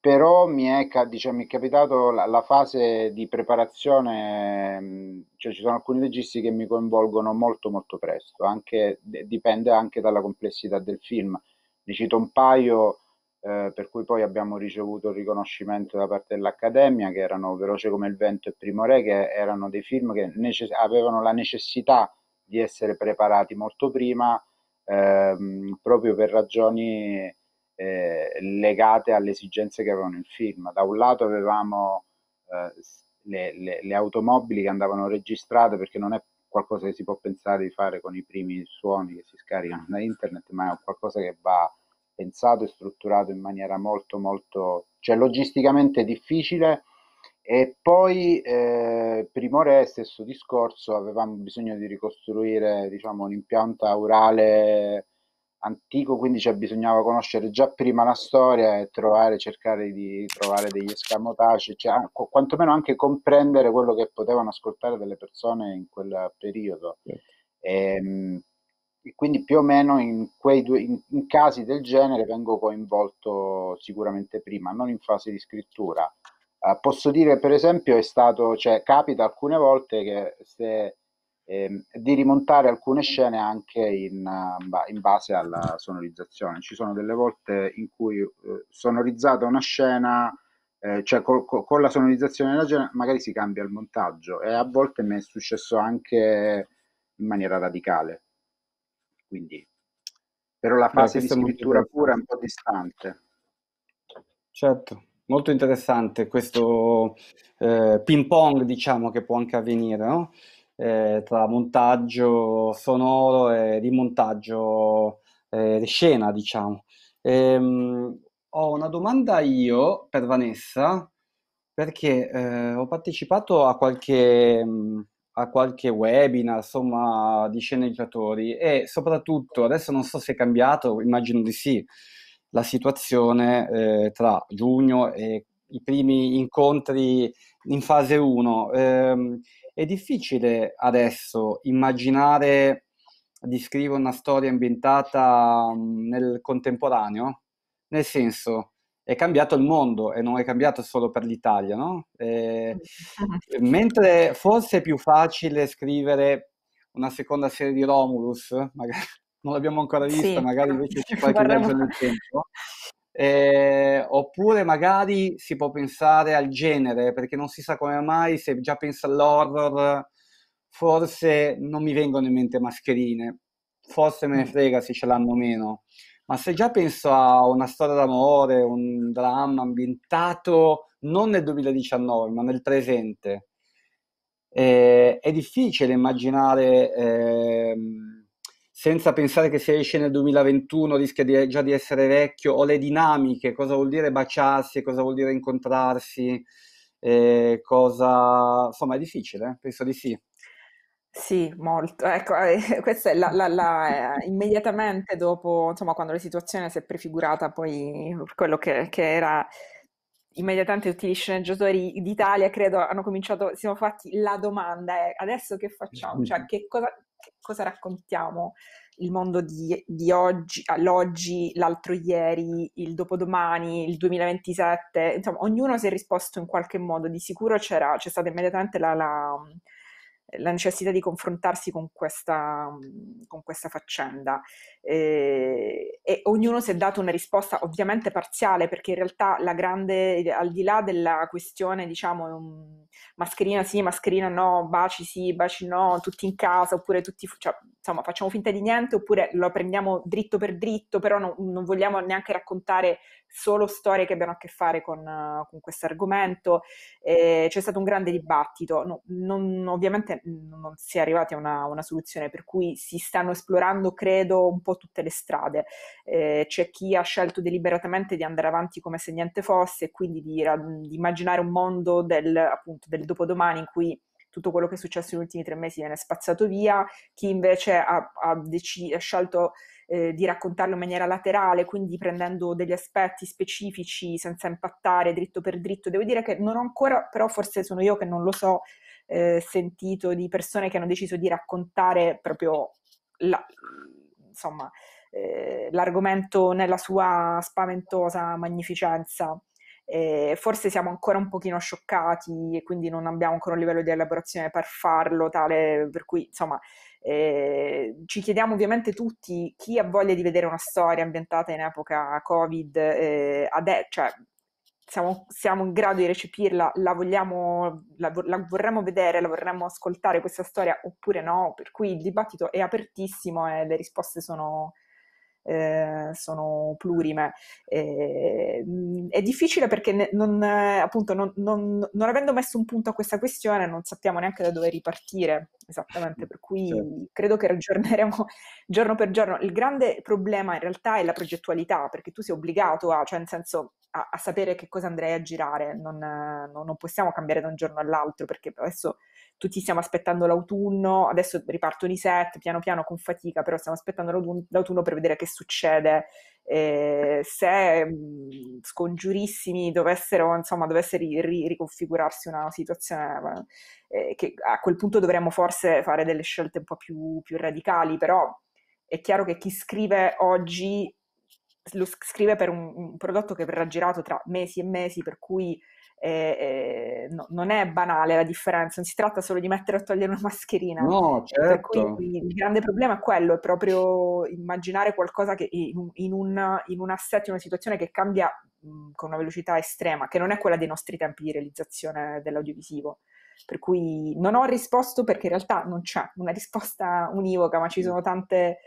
però mi è, diciamo, mi è capitato la, la fase di preparazione, mm, cioè ci sono alcuni registi che mi coinvolgono molto molto presto, anche, dipende anche dalla complessità del film. Ne cito un paio eh, per cui poi abbiamo ricevuto il riconoscimento da parte dell'Accademia, che erano Veloce come il vento e Primo Re, che erano dei film che avevano la necessità di essere preparati molto prima, ehm, proprio per ragioni eh, legate alle esigenze che avevano il film. Da un lato avevamo eh, le, le, le, automobili che andavano registrate perché non è qualcosa che si può pensare di fare con i primi suoni che si scaricano da internet, ma è qualcosa che va pensato e strutturato in maniera molto, molto, cioè logisticamente difficile. E poi eh, Primore, stesso discorso, avevamo bisogno di ricostruire diciamo, un'impianta orale antico, quindi cioè, bisognava conoscere già prima la storia e trovare, cercare di trovare degli escamotaci, cioè, quantomeno anche comprendere quello che potevano ascoltare delle persone in quel periodo. E, certo. ehm, e, quindi più o meno in, quei due, in, in casi del genere vengo coinvolto sicuramente prima, non in fase di scrittura. Uh, posso dire, per esempio, è stato, cioè, capita alcune volte che se ehm, di rimontare alcune scene anche in, ehm, in, base alla sonorizzazione. Ci sono delle volte in cui eh, sonorizzata una scena, eh, cioè col, col, con la sonorizzazione della scena magari si cambia il montaggio e a volte mi è successo anche in maniera radicale. Quindi, però la fase Beh, di scrittura pura è un po' distante. Certo, molto interessante questo eh, ping pong diciamo che può anche avvenire, no? eh, tra montaggio sonoro e rimontaggio eh, scena, diciamo. Ehm, ho una domanda io per Vanessa, perché eh, ho partecipato a qualche, mm, a qualche webinar, insomma, di sceneggiatori e soprattutto, adesso non so se è cambiato, immagino di sì, la situazione eh, tra giugno e i primi incontri in fase 1. Eh, è difficile adesso immaginare di scrivere una storia ambientata mm, nel contemporaneo? Nel senso, è cambiato il mondo e non è cambiato solo per l'Italia, no? E, eh, mentre forse è più facile scrivere una seconda serie di Romulus, magari non l'abbiamo ancora vista, sì. magari invece ci qualche Guardiamo... viaggio nel tempo, eh, oppure magari si può pensare al genere, perché non si sa come mai, se già penso all'horror, forse non mi vengono in mente mascherine, forse me ne mm. frega se ce l'hanno o meno. Ma se già penso a una storia d'amore, un dramma ambientato non nel 2019, ma nel presente, eh, è difficile immaginare... Eh, senza pensare che se esce nel 2021 rischia di, già di essere vecchio, o le dinamiche, cosa vuol dire baciarsi, cosa vuol dire incontrarsi, eh, cosa... insomma è difficile, eh? penso di sì. Sì, molto. Ecco, eh, questa è la, la, la eh, immediatamente dopo, insomma, quando la situazione si è prefigurata poi quello che, che era immediatamente tutti gli sceneggiatori d'Italia, credo, hanno cominciato, siamo fatti la domanda è eh, adesso che facciamo? Cioè, che cosa, cosa raccontiamo? Il mondo di, di oggi, l'oggi, l'altro ieri, il dopodomani, il 2027, insomma ognuno si è risposto in qualche modo, di sicuro c'è stata immediatamente la, la la necessità di confrontarsi con questa, mhmm, con questa faccenda. Eh, e ognuno si è dato una risposta ovviamente parziale, perché in realtà la grande, al di là della questione, diciamo, mhmm, mascherina sì, mascherina no, baci sì, baci no, tutti in casa, oppure tutti, cioè, insomma, facciamo finta di niente, oppure lo prendiamo dritto per dritto, però no, non vogliamo neanche raccontare solo storie che abbiano a che fare con, con questo argomento. Ehm, c'è stato un grande dibattito, no, non, ovviamente non si è arrivati a una, una soluzione, per cui si stanno esplorando, credo, un po' tutte le strade. Eh, c'è chi ha scelto deliberatamente di andare avanti come se niente fosse e quindi di, di, immaginare un mondo del, appunto, del dopodomani in cui tutto quello che è successo negli ultimi tre mesi viene spazzato via, chi invece ha, ha, dec- ha scelto eh, di raccontarlo in maniera laterale, quindi prendendo degli aspetti specifici senza impattare dritto per dritto. Devo dire che non ho ancora, però forse sono io che non lo so, eh, sentito di persone che hanno deciso di raccontare proprio la, insomma, eh, l'argomento nella sua spaventosa magnificenza. Eh, forse siamo ancora un pochino scioccati e quindi non abbiamo ancora un livello di elaborazione per farlo, tale per cui insomma eh, ci chiediamo ovviamente tutti chi ha voglia di vedere una storia ambientata in epoca Covid, eh, ade- cioè siamo, siamo, in grado di recepirla, la, vogliamo, la, la, vorremmo vedere, la vorremmo ascoltare questa storia oppure no, per cui il dibattito è apertissimo e le risposte sono, eh, sono plurime. Eh, è difficile perché non, appunto, non, non, non, avendo messo un punto a questa questione non sappiamo neanche da dove ripartire esattamente, per cui certo. credo che ragioneremo giorno per giorno. Il grande problema in realtà è la progettualità, perché tu sei obbligato a, cioè nel senso a, a sapere che cosa andrei a girare, non, non, non possiamo cambiare da un giorno all'altro perché adesso tutti stiamo aspettando l'autunno, adesso ripartono i set piano piano con fatica, però stiamo aspettando l'autunno, l'autunno per vedere che succede. Eh, se mh, mhmm, scongiurissimi dovessero, insomma, dovesse ri, ri, riconfigurarsi una situazione eh, che a quel punto dovremmo forse fare delle scelte un po' più, più radicali, però è chiaro che chi scrive oggi lo scrive per un, un, prodotto che verrà girato tra mesi e mesi, per cui eh, eh, no, non è banale la differenza, non si tratta solo di mettere o togliere una mascherina. No, certo. il grande problema è quello, è proprio immaginare qualcosa che in, in, un, in un assetto, in una situazione che cambia mh, mm, con una velocità estrema, che non è quella dei nostri tempi di realizzazione dell'audiovisivo. Per cui non ho risposto perché in realtà non c'è una risposta univoca, ma ci mm. sono tante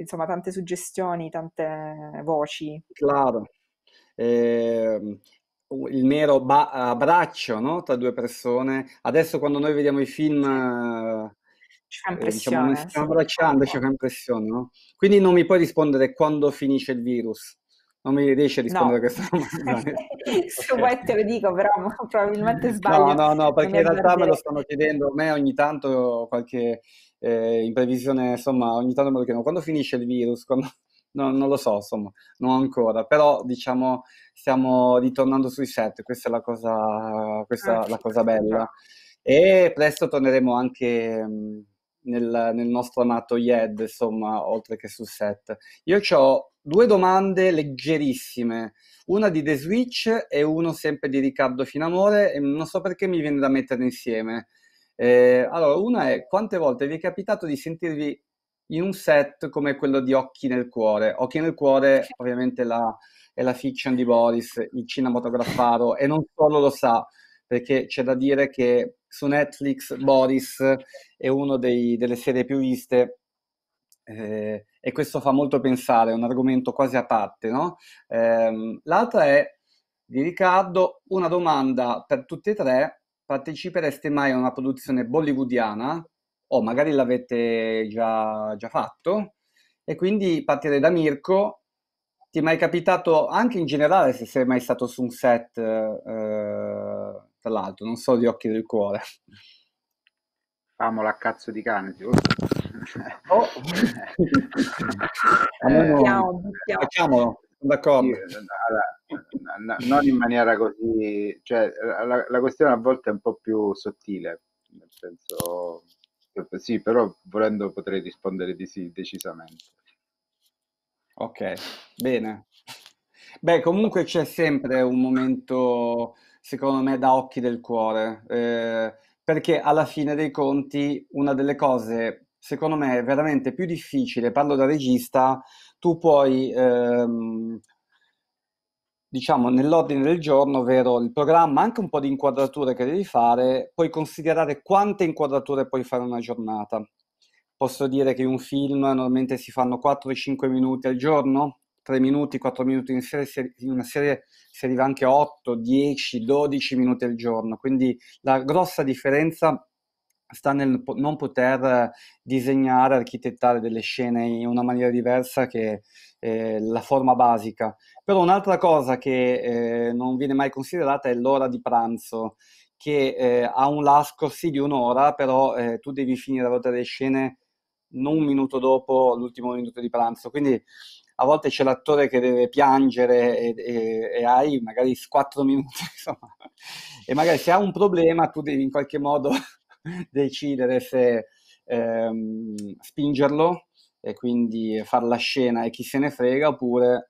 insomma, tante suggestioni, tante voci. Claro. Eh, il mero ba- abbraccio no? tra due persone. Adesso quando noi vediamo i film eh, ci fa impressione. Eh, diciamo, stiamo abbracciando, ci fa impressione, no? Quindi non mi puoi rispondere quando finisce il virus non mi riesci a rispondere no. a questa domanda. Se vuoi te lo dico, però probabilmente sbaglio. No, no, no, perché in realtà me lo stanno chiedendo a me ogni tanto qualche eh, in previsione, insomma, ogni tanto me lo chiedono. Quando finisce il virus? Quando... No, non lo so, insomma, non ancora, però diciamo stiamo ritornando sui set, questa è la cosa, questa, ah, la cosa bella. E presto torneremo anche... Mh, mm, nel, nel, nostro amato Yed, insomma, oltre che sul set. Io ho due domande leggerissime, una di The Switch e uno sempre di Riccardo Finamore e non so perché mi viene da mettere insieme. Eh, allora, una è quante volte vi è capitato di sentirvi in un set come quello di Occhi nel cuore? Occhi nel cuore ovviamente la, è la fiction di Boris, il cinematografaro e non solo lo sa, perché c'è da dire che su Netflix Boris è una delle serie più viste eh, e questo fa molto pensare, è un argomento quasi a parte, no? Ehm, l'altra è di Riccardo, una domanda per tutti e tre, partecipereste mai a una produzione bollywoodiana? O magari l'avete già, già fatto? E quindi partirei da Mirko, ti è mai capitato anche in generale se sei mai stato su un set eh, tra l'altro non so di occhi del cuore amo la cazzo di cane ti eh. Oh. eh, buttiamo, buttiamo. Facciamolo, sono d'accordo. Sì, allora, non in maniera così, cioè, la, la, questione a volte è un po' più sottile, nel senso, sì, però volendo potrei rispondere di sì, decisamente. Ok, bene. Beh, comunque c'è sempre un momento, secondo me, da occhi del cuore, eh, perché alla fine dei conti una delle cose secondo me è veramente più difficile, parlo da regista, tu puoi, ehm, diciamo, nell'ordine del giorno, ovvero il programma, anche un po' di inquadrature che devi fare, puoi considerare quante inquadrature puoi fare in una giornata. Posso dire che in un film normalmente si fanno 4-5 minuti al giorno, 3 minuti, 4 minuti in, serie, in una serie si arriva anche a 8, 10, 12 minuti al giorno, quindi la grossa differenza è sta nel non poter disegnare, architettare delle scene in una maniera diversa che eh, la forma basica. Però un'altra cosa che eh, non viene mai considerata è l'ora di pranzo, che eh, ha un lasco sì di un'ora, però eh, tu devi finire a ruotare le scene non un minuto dopo l'ultimo minuto di pranzo. Quindi a volte c'è l'attore che deve piangere e, e, e hai magari quattro minuti, insomma. E magari se ha un problema tu devi in qualche modo decidere se ehm, spingerlo e quindi far la scena e chi se ne frega, oppure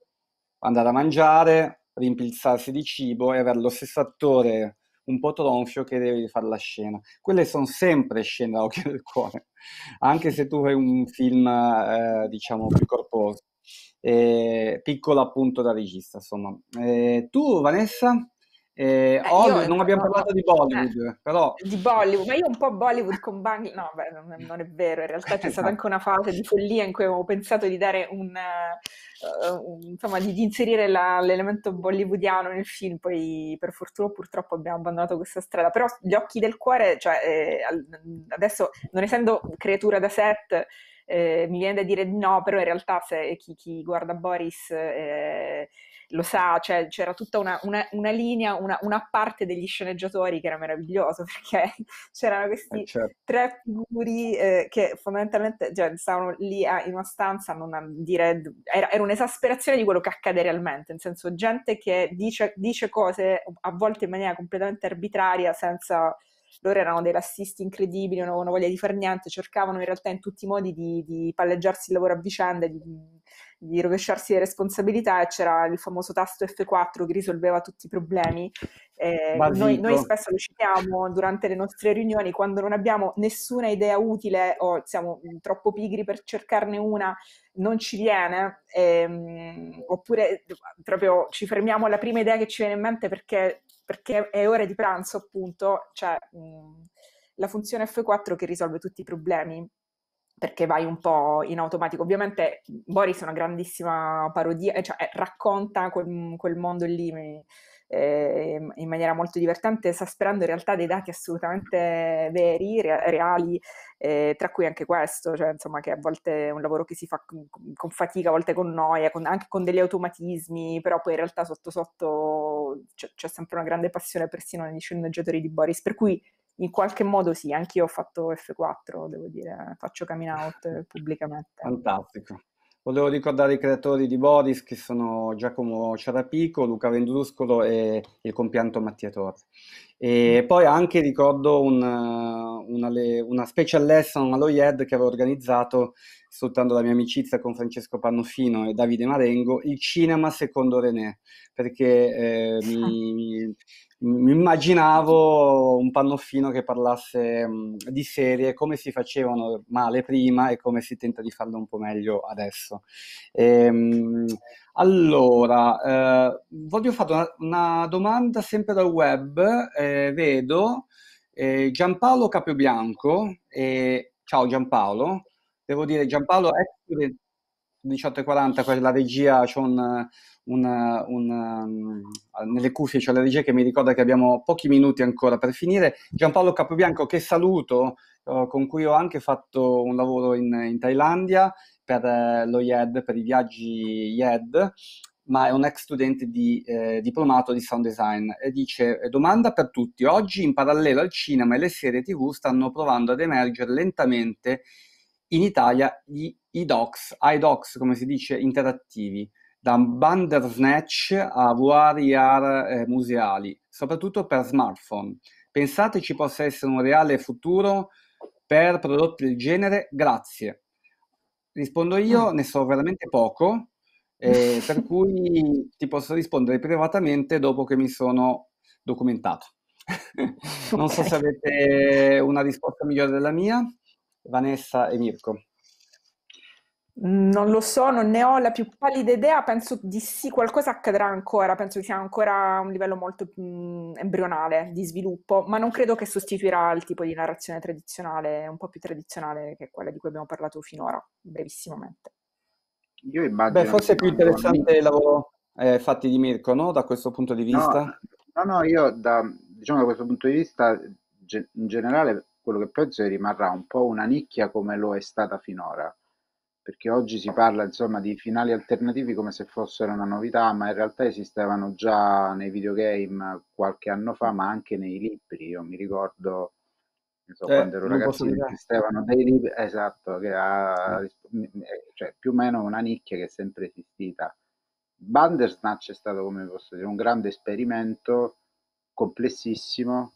andare a mangiare, rimpilzarsi di cibo e avere lo stesso attore un po' tronfio che deve fare la scena. Quelle sono sempre scene da occhio del cuore, anche se tu fai un film, eh, diciamo, più corposo. Eh, piccolo appunto da regista, insomma. Eh, tu, Vanessa, eh, eh, Hollywood, non abbiamo parlato di eh, Bollywood, eh, però... Di Bollywood, ma io un po' Bollywood con Bangladesh... No, beh, non, è vero, in realtà c'è stata esatto. anche una fase di follia in cui avevo pensato di dare un... Uh, un insomma, di, di inserire la, l'elemento bollywoodiano nel film, poi per fortuna purtroppo abbiamo abbandonato questa strada, però gli occhi del cuore, cioè, eh, adesso non essendo creatura da set... Eh, mi viene da dire no, però in realtà se chi, chi guarda Boris eh, lo sa, cioè, c'era tutta una, una, una linea, una, una, parte degli sceneggiatori che era meraviglioso perché c'erano questi eh, certo. tre figuri eh, che fondamentalmente cioè, stavano lì a, eh, in una stanza a dire, era, era, un'esasperazione di quello che accade realmente, nel senso gente che dice, dice cose a volte in maniera completamente arbitraria senza loro erano dei lassisti incredibili, non avevano voglia di fare niente, cercavano in realtà in tutti i modi di, di palleggiarsi il lavoro a vicenda, di, di rovesciarsi le responsabilità e c'era il famoso tasto F4 che risolveva tutti i problemi. Eh, noi, noi, spesso lo citiamo durante le nostre riunioni quando non abbiamo nessuna idea utile o siamo mm, troppo pigri per cercarne una, non ci viene, ehm, oppure proprio ci fermiamo alla prima idea che ci viene in mente perché, perché è ora di pranzo, appunto, cioè mm, la funzione F4 che risolve tutti i problemi perché vai un po' in automatico. Ovviamente Boris è una grandissima parodia, eh, cioè eh, racconta quel, quel mondo lì eh, in maniera molto divertente, esasperando in realtà dei dati assolutamente veri, re- reali, eh, tra cui anche questo, cioè insomma che a volte è un lavoro che si fa con, con fatica, a volte con noia, con, anche con degli automatismi, però poi in realtà sotto sotto c'è, c'è sempre una grande passione persino negli sceneggiatori di Boris, per cui in qualche modo sì, anch'io ho fatto F4, devo dire, faccio coming out pubblicamente. Fantastico. Volevo ricordare i creatori di Boris che sono Giacomo Ciarapico, Luca Vendruscolo e il compianto Mattia Torre. E mm. poi anche ricordo una, una, una special lesson all'OIED che avevo organizzato, sfruttando la mia amicizia con Francesco Pannofino e Davide Marengo, il cinema secondo René, perché eh, mi, mi, mi immaginavo un pannoffino che parlasse mh, mm, di serie, come si facevano male prima e come si tenta di farlo un po' meglio adesso. E, ehm, mh, allora, eh, voglio fare una, una, domanda sempre dal web, eh, vedo eh, Giampaolo Capiobianco, ciao Giampaolo, devo dire Giampaolo è 18.40, la regia c'è un una, una, um, nelle cuffie, cioè la regia che mi ricorda che abbiamo pochi minuti ancora per finire. Giampaolo Capobianco, che saluto, eh, con cui ho anche fatto un lavoro in, in Thailandia per eh, lo IED, per i viaggi IED, ma è un ex studente di eh, diplomato di sound design e dice domanda per tutti, oggi in parallelo al cinema e le serie tv stanno provando ad emergere lentamente in Italia gli iDocs, iDocs come si dice, interattivi da Bandersnatch a VR eh, museali, soprattutto per smartphone. Pensate ci possa essere un reale futuro per prodotti del genere? Grazie. Rispondo io, mm. ne so veramente poco, eh, per cui ti posso rispondere privatamente dopo che mi sono documentato. non so se avete una risposta migliore della mia, Vanessa e Mirko. Non lo so, non ne ho la più pallida idea, penso di sì, qualcosa accadrà ancora, penso che sia ancora a un livello molto mh, mhmm, embrionale di sviluppo, ma non credo che sostituirà il tipo di narrazione tradizionale, un po' più tradizionale che quella di cui abbiamo parlato finora, brevissimamente. Io immagino... Beh, forse è più interessante il lavoro eh, fatti di Mirko, no? Da questo punto di vista? No, no, no io da, diciamo, da questo punto di vista, ge- in generale, quello che penso è che rimarrà un po' una nicchia come lo è stata finora perché oggi si parla insomma di finali alternativi come se fossero una novità, ma in realtà esistevano già nei videogame qualche anno fa, ma anche nei libri. Io mi ricordo so, eh, quando ero ragazzino esistevano dei libri, esatto, che ha, eh. eh, cioè, più o meno una nicchia che è sempre esistita. Bandersnatch è stato, come posso dire, un grande esperimento complessissimo.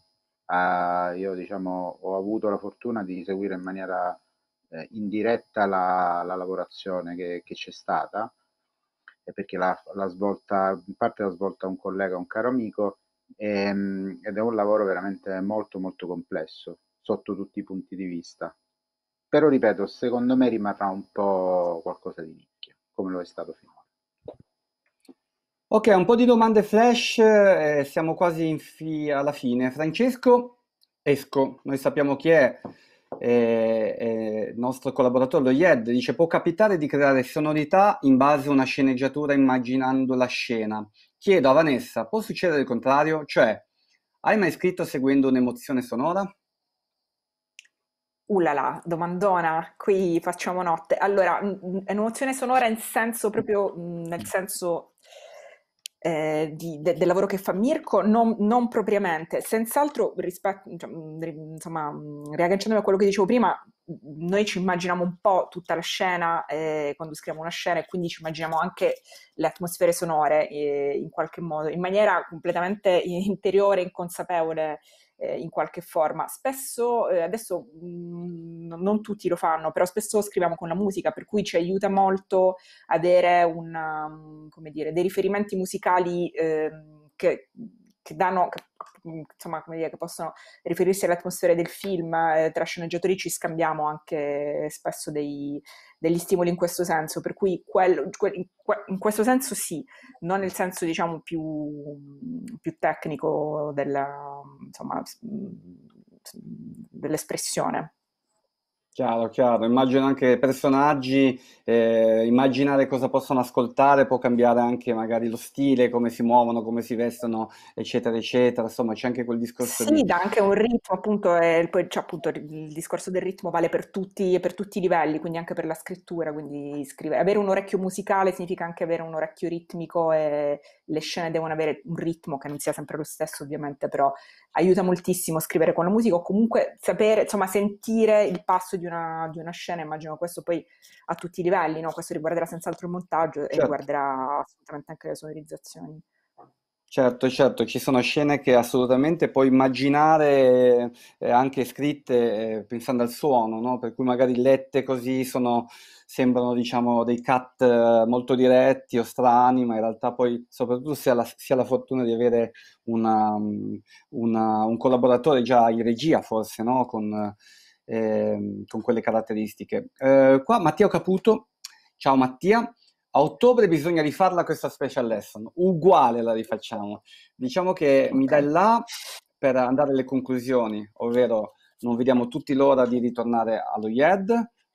Uh, io diciamo ho avuto la fortuna di seguire in maniera eh, diretta la, la, lavorazione che, che c'è stata, perché la svolta, in parte l'ha svolta un collega, un caro amico, e, ehm, ed è un lavoro veramente molto molto complesso sotto tutti i punti di vista. Però ripeto, secondo me rimarrà un po' qualcosa di nicchia, come lo è stato finora. Ok, un po' di domande flash, eh, siamo quasi fi alla fine. Francesco Esco, noi sappiamo chi è, eh, eh, nostro collaboratore, lo Yed, dice può capitare di creare sonorità in base a una sceneggiatura immaginando la scena. Chiedo a Vanessa, può succedere il contrario? Cioè, hai mai scritto seguendo un'emozione sonora? Ulala, uh domandona, qui facciamo notte. Allora, mm, mm, un'emozione sonora in senso proprio, mm, nel senso eh, di, de, del lavoro che fa Mirko, non, non propriamente, senz'altro rispetto, cioè, insomma, riagganciandomi a quello che dicevo prima, noi ci immaginiamo un po' tutta la scena eh, quando scriviamo una scena e quindi ci immaginiamo anche le atmosfere sonore eh, in qualche modo, in maniera completamente interiore, inconsapevole eh, in qualche forma. Spesso, eh, adesso mh, mm, non tutti lo fanno, però spesso scriviamo con la musica, per cui ci aiuta molto avere una, um, dire, dei riferimenti musicali ehm, che che danno, che, mm, insomma, come dire, che possono riferirsi all'atmosfera del film, eh, tra sceneggiatori ci scambiamo anche spesso dei, degli stimoli in questo senso, per cui quello, in, questo senso sì, non nel senso diciamo più, mm, più tecnico della, insomma, mm, dell'espressione. Chiaro, chiaro. Immagino anche personaggi, eh, immaginare cosa possono ascoltare può cambiare anche magari lo stile, come si muovono, come si vestono, eccetera, eccetera. Insomma, c'è anche quel discorso Sì, di... dà anche un ritmo, appunto, e poi cioè, appunto il discorso del ritmo vale per tutti e per tutti i livelli, quindi anche per la scrittura, quindi scrive... avere un orecchio musicale significa anche avere un orecchio ritmico e le scene devono avere un ritmo che non sia sempre lo stesso, ovviamente, però aiuta moltissimo scrivere con la musica o comunque sapere, insomma, sentire il passo di di una, di una scena, immagino questo poi a tutti i livelli, no? questo riguarderà senz'altro il montaggio certo. e riguarderà assolutamente anche le sonorizzazioni. Certo, certo, ci sono scene che assolutamente puoi immaginare eh, anche scritte eh, pensando al suono, no? per cui magari lette così sono, sembrano diciamo, dei cut eh, molto diretti o strani, ma in realtà poi soprattutto si ha la, si ha la fortuna di avere una, mm, una, un collaboratore già in regia forse, no? Con, eh, con quelle caratteristiche. Eh, qua Mattia Caputo, ciao Mattia, a ottobre bisogna rifarla questa special lesson, uguale la rifacciamo. Diciamo che mi dai là per andare alle conclusioni, ovvero non vediamo tutti l'ora di ritornare allo IED,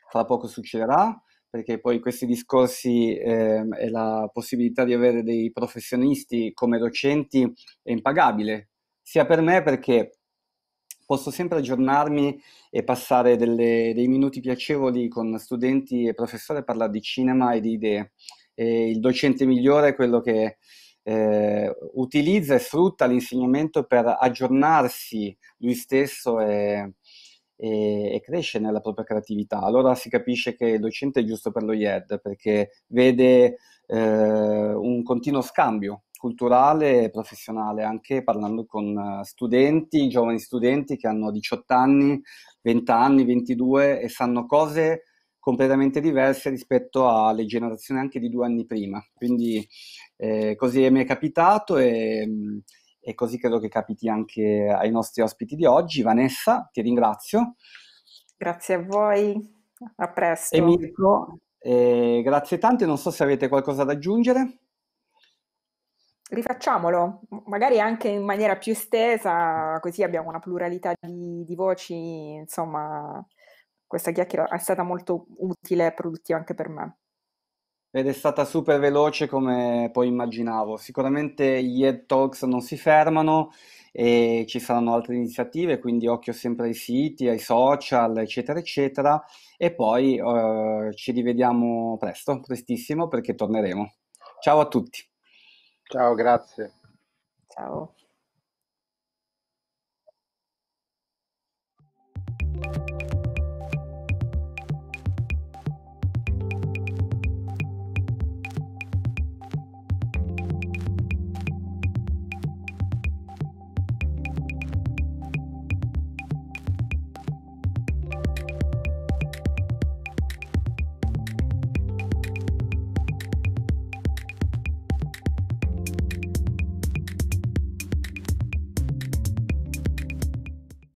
fra poco succederà, perché poi questi discorsi eh, e la possibilità di avere dei professionisti come docenti è impagabile, sia per me perché posso sempre aggiornarmi e passare delle, dei minuti piacevoli con studenti e professori a parlare di cinema e di idee. E il docente migliore è quello che eh, utilizza e sfrutta l'insegnamento per aggiornarsi lui stesso e, e, e, cresce nella propria creatività. Allora si capisce che il docente è giusto per lo IED perché vede eh, un continuo scambio culturale e professionale, anche parlando con eh, studenti, giovani studenti che hanno 18 anni, 20 anni, 22 e sanno cose completamente diverse rispetto alle generazioni anche di due anni prima. Quindi eh, così mi è capitato e, mm, e così credo che capiti anche ai nostri ospiti di oggi. Vanessa, ti ringrazio. Grazie a voi, a presto. Emilio, eh, grazie tante, non so se avete qualcosa da aggiungere rifacciamolo, magari anche in maniera più estesa, così abbiamo una pluralità di, di voci, insomma, questa chiacchiera è stata molto utile e produttiva anche per me. Ed è stata super veloce come poi immaginavo. Sicuramente gli Ed Talks non si fermano e ci saranno altre iniziative, quindi occhio sempre ai siti, ai social, eccetera, eccetera. E poi eh, ci rivediamo presto, prestissimo, perché torneremo. Ciao a tutti. Ciao, grazie. Ciao.